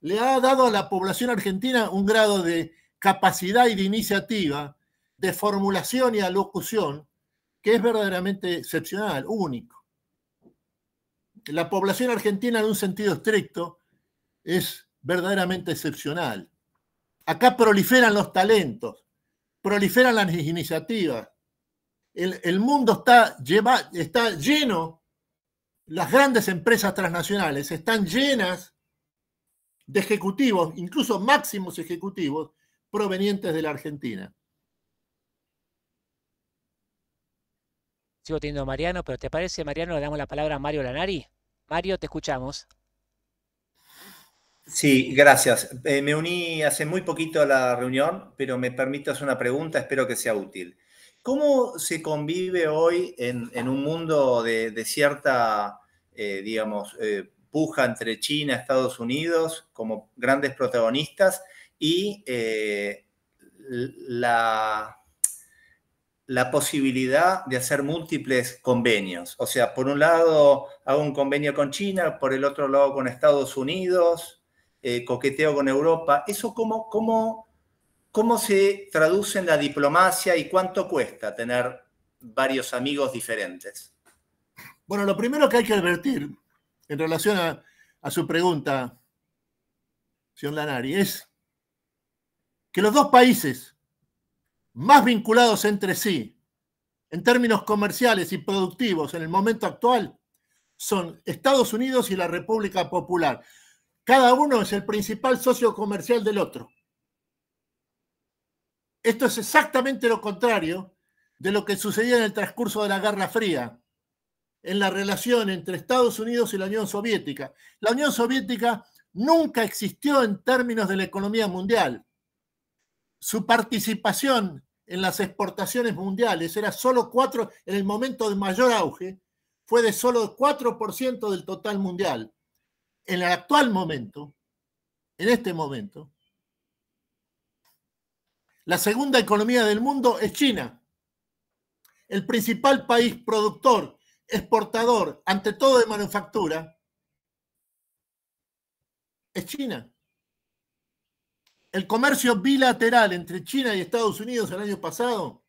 Speaker 2: le ha dado a la población argentina un grado de capacidad y de iniciativa, de formulación y alocución, que es verdaderamente excepcional, único. La población argentina en un sentido estricto es verdaderamente excepcional. Acá proliferan los talentos, proliferan las iniciativas. El, mundo está, está lleno, las grandes empresas transnacionales están llenas de ejecutivos, incluso máximos ejecutivos, provenientes de la Argentina.
Speaker 1: Sigo teniendo a Mariano, pero ¿te parece, Mariano, le damos la palabra a Mario Lanari? Mario, te escuchamos.
Speaker 10: Sí, gracias. Eh, me uní hace muy poquito a la reunión, pero me permito hacer una pregunta, espero que sea útil. ¿Cómo se convive hoy en, un mundo de, cierta, eh, digamos, eh, puja entre China, y Estados Unidos como grandes protagonistas y eh, la, posibilidad de hacer múltiples convenios. O sea, por un lado hago un convenio con China, por el otro lado con Estados Unidos, eh, coqueteo con Europa. ¿Eso cómo, cómo se traduce en la diplomacia y cuánto cuesta tener varios amigos diferentes?
Speaker 2: Bueno, lo primero que hay que advertir en relación a, su pregunta, señor Lanari, es que los dos países más vinculados entre sí en términos comerciales y productivos en el momento actual son Estados Unidos y la República Popular. Cada uno es el principal socio comercial del otro. Esto es exactamente lo contrario de lo que sucedía en el transcurso de la Guerra Fría, en la relación entre Estados Unidos y la Unión Soviética. La Unión Soviética nunca existió en términos de la economía mundial. Su participación en las exportaciones mundiales era solo 4, en el momento de mayor auge, fue de solo 4% del total mundial. En el actual momento, en este momento, la segunda economía del mundo es China, el principal país productor exportador, ante todo de manufactura, es China. El comercio bilateral entre China y Estados Unidos el año pasado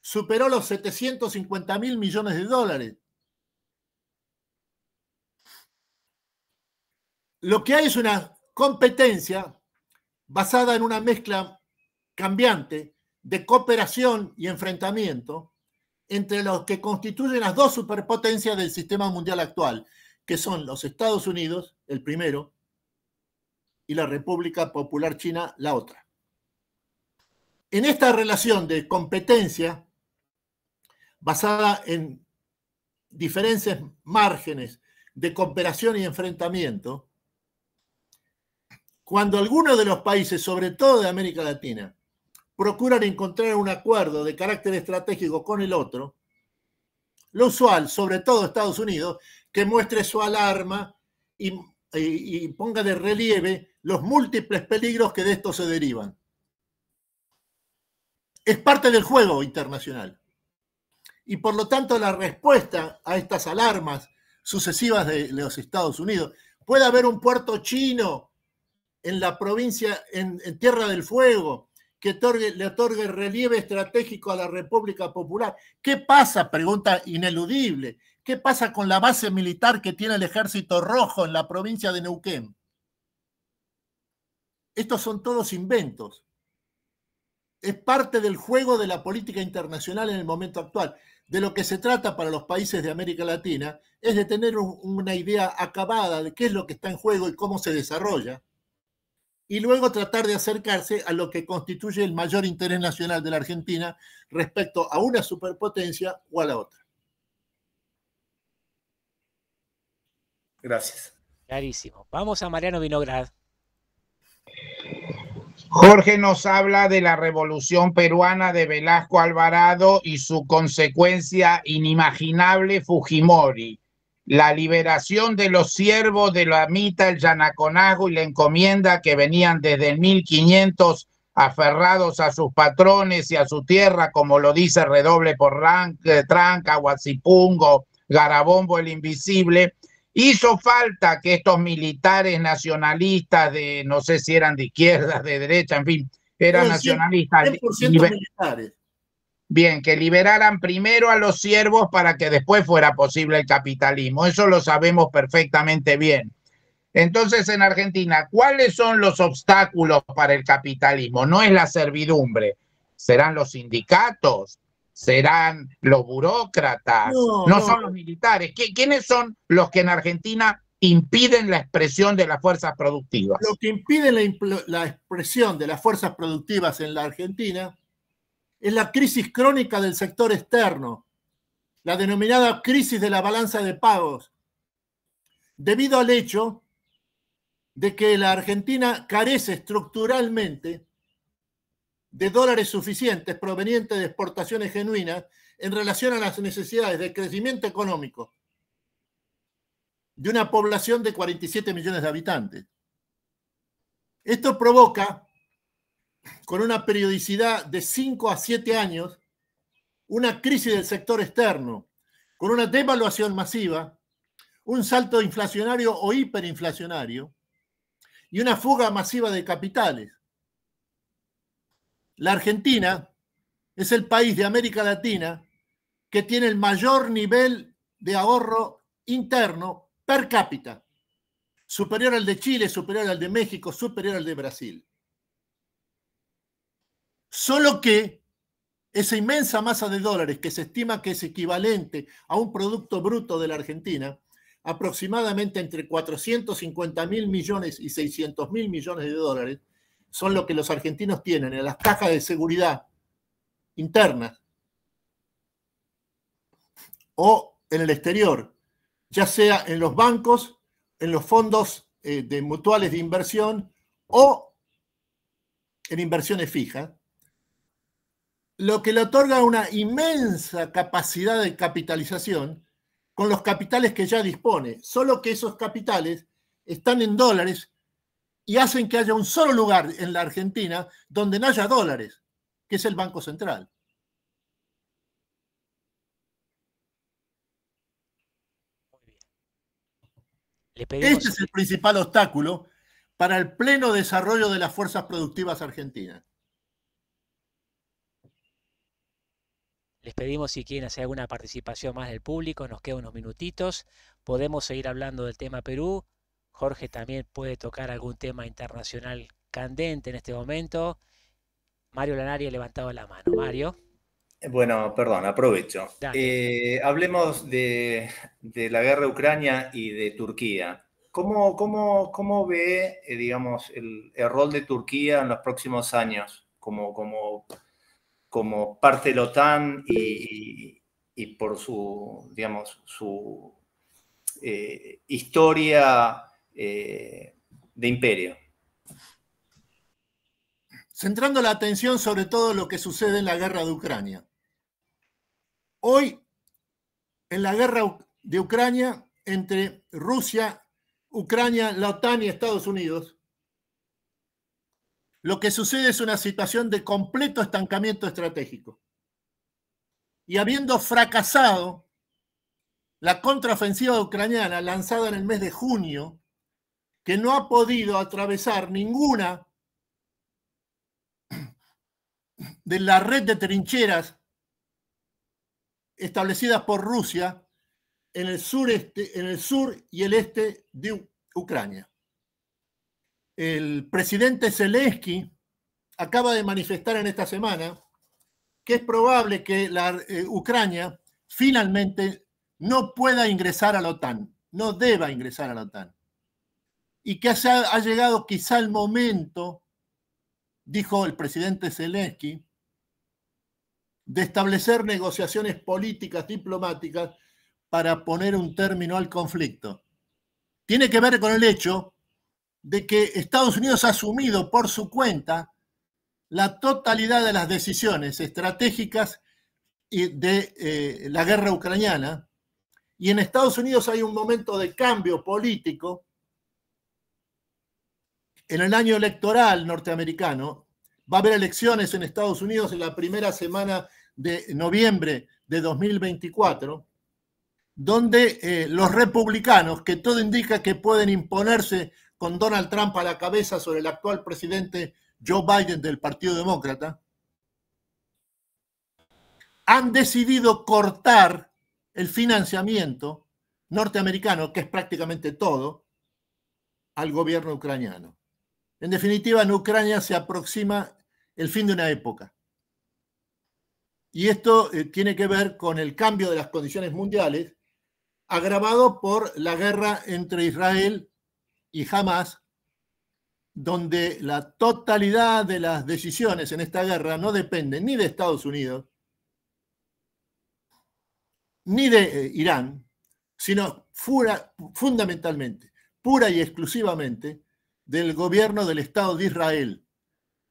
Speaker 2: superó los 750 mil millones de dólares. Lo que hay es una competencia basada en una mezcla cambiante de cooperación y enfrentamiento entre los que constituyen las dos superpotencias del sistema mundial actual, que son los Estados Unidos, el primero, y la República Popular China, la otra. En esta relación de competencia, basada en diferentes márgenes de cooperación y enfrentamiento, cuando algunos de los países, sobre todo de América Latina, procuran encontrar un acuerdo de carácter estratégico con el otro, lo usual, sobre todo Estados Unidos, que muestre su alarma y, ponga de relieve los múltiples peligros que de esto se derivan. Es parte del juego internacional. Y por lo tanto la respuesta a estas alarmas sucesivas de los Estados Unidos, puede haber un puerto chino en la provincia, en Tierra del Fuego, que le otorgue relieve estratégico a la República Popular. ¿Qué pasa? Pregunta ineludible. ¿Qué pasa con la base militar que tiene el Ejército Rojo en la provincia de Neuquén? Estos son todos inventos. Es parte del juego de la política internacional en el momento actual. De lo que se trata para los países de América Latina es de tener una idea acabada de qué es lo que está en juego y cómo se desarrolla y luego tratar de acercarse a lo que constituye el mayor interés nacional de la Argentina respecto a una superpotencia
Speaker 1: o a la otra. Gracias. Clarísimo. Vamos a Mariano Vinograd.
Speaker 3: Jorge nos habla de la revolución peruana de Velasco Alvarado y su consecuencia inimaginable Fujimori la liberación de los siervos de la mita, el Yanaconago y la encomienda que venían desde el 1500 aferrados a sus patrones y a su tierra, como lo dice Redoble por eh, Tranca, Huatzipungo, Garabombo el Invisible. Hizo falta que estos militares nacionalistas de, no sé si eran de izquierda, de derecha, en fin, eran nacionalistas. Bien, que liberaran primero a los siervos para que después fuera posible el capitalismo. Eso lo sabemos perfectamente bien. Entonces, en Argentina, ¿cuáles son los obstáculos para el capitalismo? No es la servidumbre. ¿Serán los sindicatos? ¿Serán los burócratas? No, son los militares. ¿Quiénes son los que en Argentina impiden la expresión de las fuerzas productivas? Lo
Speaker 2: que impide la, la expresión de las fuerzas productivas en la Argentina es la crisis crónica del sector externo, la denominada crisis de la balanza de pagos, debido al hecho de que la Argentina carece estructuralmente de dólares suficientes provenientes de exportaciones genuinas en relación a las necesidades de crecimiento económico de una población de 47 millones de habitantes. Esto provoca con una periodicidad de 5 a 7 años una crisis del sector externo, con una devaluación masiva, un salto inflacionario o hiperinflacionario y una fuga masiva de capitales. La Argentina es el país de América Latina que tiene el mayor nivel de ahorro interno per cápita, superior al de Chile, superior al de México, superior al de Brasil. Solo que esa inmensa masa de dólares que se estima que es equivalente a un producto bruto de la Argentina, aproximadamente entre 450 mil millones y 600 mil millones de dólares, son lo que los argentinos tienen en las cajas de seguridad internas o en el exterior, ya sea en los bancos, en los fondos eh, de mutuales de inversión o en inversiones fijas, lo que le otorga una inmensa capacidad de capitalización con los capitales que ya dispone, solo que esos capitales están en dólares y hacen que haya un solo lugar en la Argentina donde no haya dólares, que es el Banco Central. Este es el principal obstáculo para el pleno desarrollo de las fuerzas productivas argentinas.
Speaker 1: Les pedimos si quieren hacer alguna participación más del público, nos quedan unos minutitos. Podemos seguir hablando del tema Perú. Jorge también puede tocar algún tema internacional candente en este momento. Mario Lanari ha levantado la mano.
Speaker 10: Mario. Eh, bueno, perdón, aprovecho. Eh, hablemos de, la guerra de Ucrania y de Turquía. ¿Cómo, cómo, cómo ve, eh, digamos, el, rol de Turquía en los próximos años como, como como parte de la OTAN y, por su, digamos, su eh, historia eh, de imperio.
Speaker 2: Centrando la atención sobre todo lo que sucede en la guerra de Ucrania. Hoy, en la guerra de Ucrania entre Rusia, Ucrania, la OTAN y Estados Unidos, lo que sucede es una situación de completo estancamiento estratégico. Y habiendo fracasado la contraofensiva ucraniana lanzada en el mes de junio, que no ha podido atravesar ninguna de la red de trincheras establecidas por Rusia en el, en el sur y el este de Ucrania. El presidente Zelensky acaba de manifestar en esta semana que es probable que la eh, Ucrania finalmente no pueda ingresar a la OTAN, no deba ingresar a la OTAN. Y que ha, ha llegado quizá el momento, dijo el presidente Zelensky, de establecer negociaciones políticas, diplomáticas, para poner un término al conflicto. Tiene que ver con el hecho de que Estados Unidos ha asumido por su cuenta la totalidad de las decisiones estratégicas de eh, la guerra ucraniana. Y en Estados Unidos hay un momento de cambio político. En el año electoral norteamericano va a haber elecciones en Estados Unidos en la primera semana de noviembre de 2024, donde eh, los republicanos, que todo indica que pueden imponerse con Donald Trump a la cabeza sobre el actual presidente Joe Biden del Partido Demócrata, han decidido cortar el financiamiento norteamericano, que es prácticamente todo, al gobierno ucraniano. En definitiva, en Ucrania se aproxima el fin de una época. Y esto eh, tiene que ver con el cambio de las condiciones mundiales, agravado por la guerra entre Israel y jamás donde la totalidad de las decisiones en esta guerra no dependen ni de Estados Unidos, ni de eh, Irán, sino fundamentalmente, pura y exclusivamente del gobierno del Estado de Israel,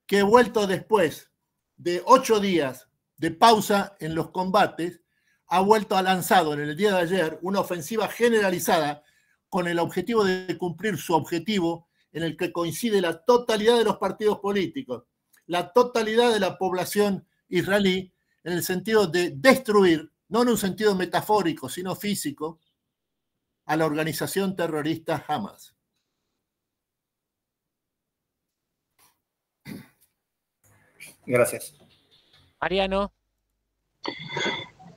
Speaker 2: que vuelto después de ocho días de pausa en los combates, ha vuelto a lanzado en el día de ayer una ofensiva generalizada con el objetivo de cumplir su objetivo en el que coincide la totalidad de los partidos políticos, la totalidad de la población israelí, en el sentido de destruir, no en un sentido metafórico, sino físico, a la organización terrorista Hamas.
Speaker 10: Gracias.
Speaker 3: Mariano.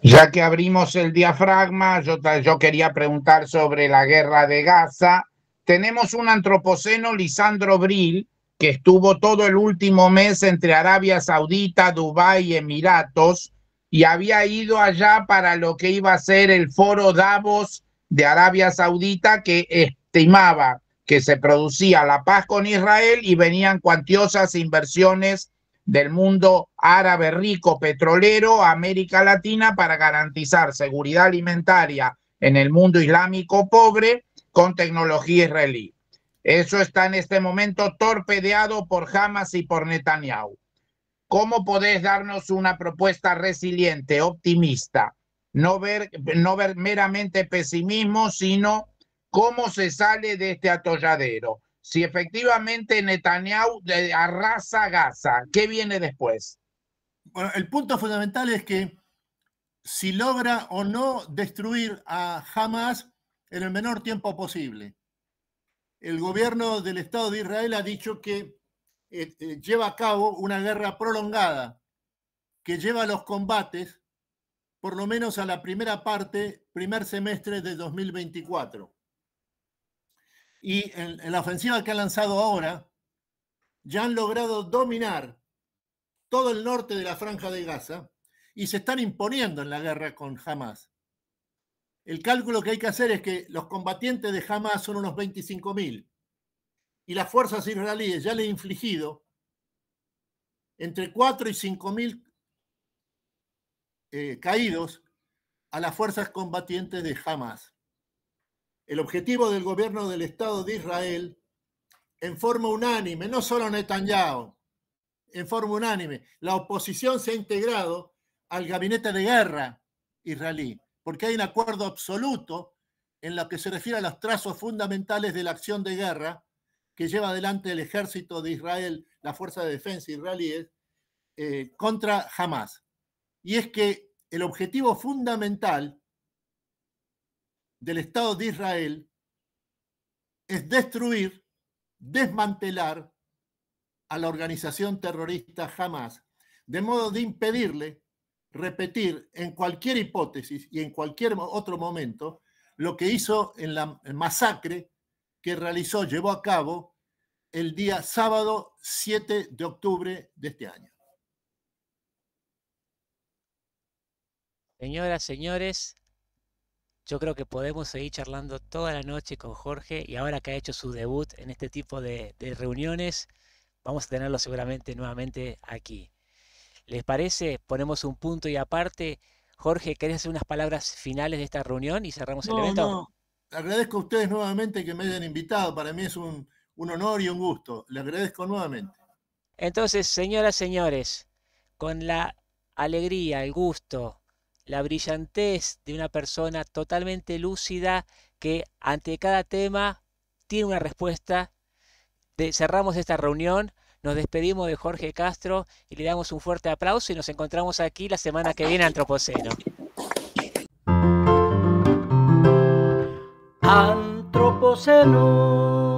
Speaker 3: Ya que abrimos el diafragma, yo, yo quería preguntar sobre la guerra de Gaza. Tenemos un antropoceno, Lisandro Bril, que estuvo todo el último mes entre Arabia Saudita, Dubái y Emiratos, y había ido allá para lo que iba a ser el foro Davos de Arabia Saudita, que estimaba que se producía la paz con Israel y venían cuantiosas inversiones del mundo árabe rico petrolero a América Latina para garantizar seguridad alimentaria en el mundo islámico pobre con tecnología israelí. Eso está en este momento torpedeado por Hamas y por Netanyahu. ¿Cómo podés darnos una propuesta resiliente, optimista? No ver, no ver meramente pesimismo, sino cómo se sale de este atolladero si efectivamente Netanyahu arrasa Gaza, ¿qué viene después? Bueno, el punto fundamental es que si logra
Speaker 2: o no destruir a Hamas en el menor tiempo posible. El gobierno del Estado de Israel ha dicho que eh, eh, lleva a cabo una guerra prolongada que lleva los combates por lo menos a la primera parte, primer semestre de 2024. Y en, la ofensiva que ha lanzado ahora, ya han logrado dominar todo el norte de la franja de Gaza y se están imponiendo en la guerra con Hamas. El cálculo que hay que hacer es que los combatientes de Hamas son unos 25.000 y las fuerzas israelíes ya le han infligido entre 4 y 5.000 mil eh, caídos a las fuerzas combatientes de Hamas el objetivo del gobierno del Estado de Israel en forma unánime, no solo Netanyahu, en forma unánime. La oposición se ha integrado al gabinete de guerra israelí, porque hay un acuerdo absoluto en lo que se refiere a los trazos fundamentales de la acción de guerra que lleva adelante el ejército de Israel, la Fuerza de Defensa israelí, eh, contra Hamas. Y es que el objetivo fundamental del Estado de Israel es destruir, desmantelar a la organización terrorista Hamas, de modo de impedirle repetir en cualquier hipótesis y en cualquier otro momento lo que hizo en la masacre que realizó, llevó a cabo el día sábado 7 de octubre de este
Speaker 1: año. Señoras, señores, yo creo que podemos seguir charlando toda la noche con Jorge y ahora que ha hecho su debut en este tipo de, reuniones, vamos a tenerlo seguramente nuevamente aquí. ¿Les parece? Ponemos un punto y aparte. Jorge, ¿querés hacer unas palabras finales de esta reunión y cerramos el evento? No.
Speaker 2: Agradezco a ustedes nuevamente que me hayan invitado. Para mí es un, honor y un gusto. Le agradezco nuevamente.
Speaker 1: Entonces, señoras, y señores, con la alegría, el gusto, la brillantez de una persona totalmente lúcida que ante cada tema tiene una respuesta. cerramos esta reunión, nos despedimos de Jorge Castro y le damos un fuerte aplauso y nos encontramos aquí la semana que viene Antropoceno. Antropoceno.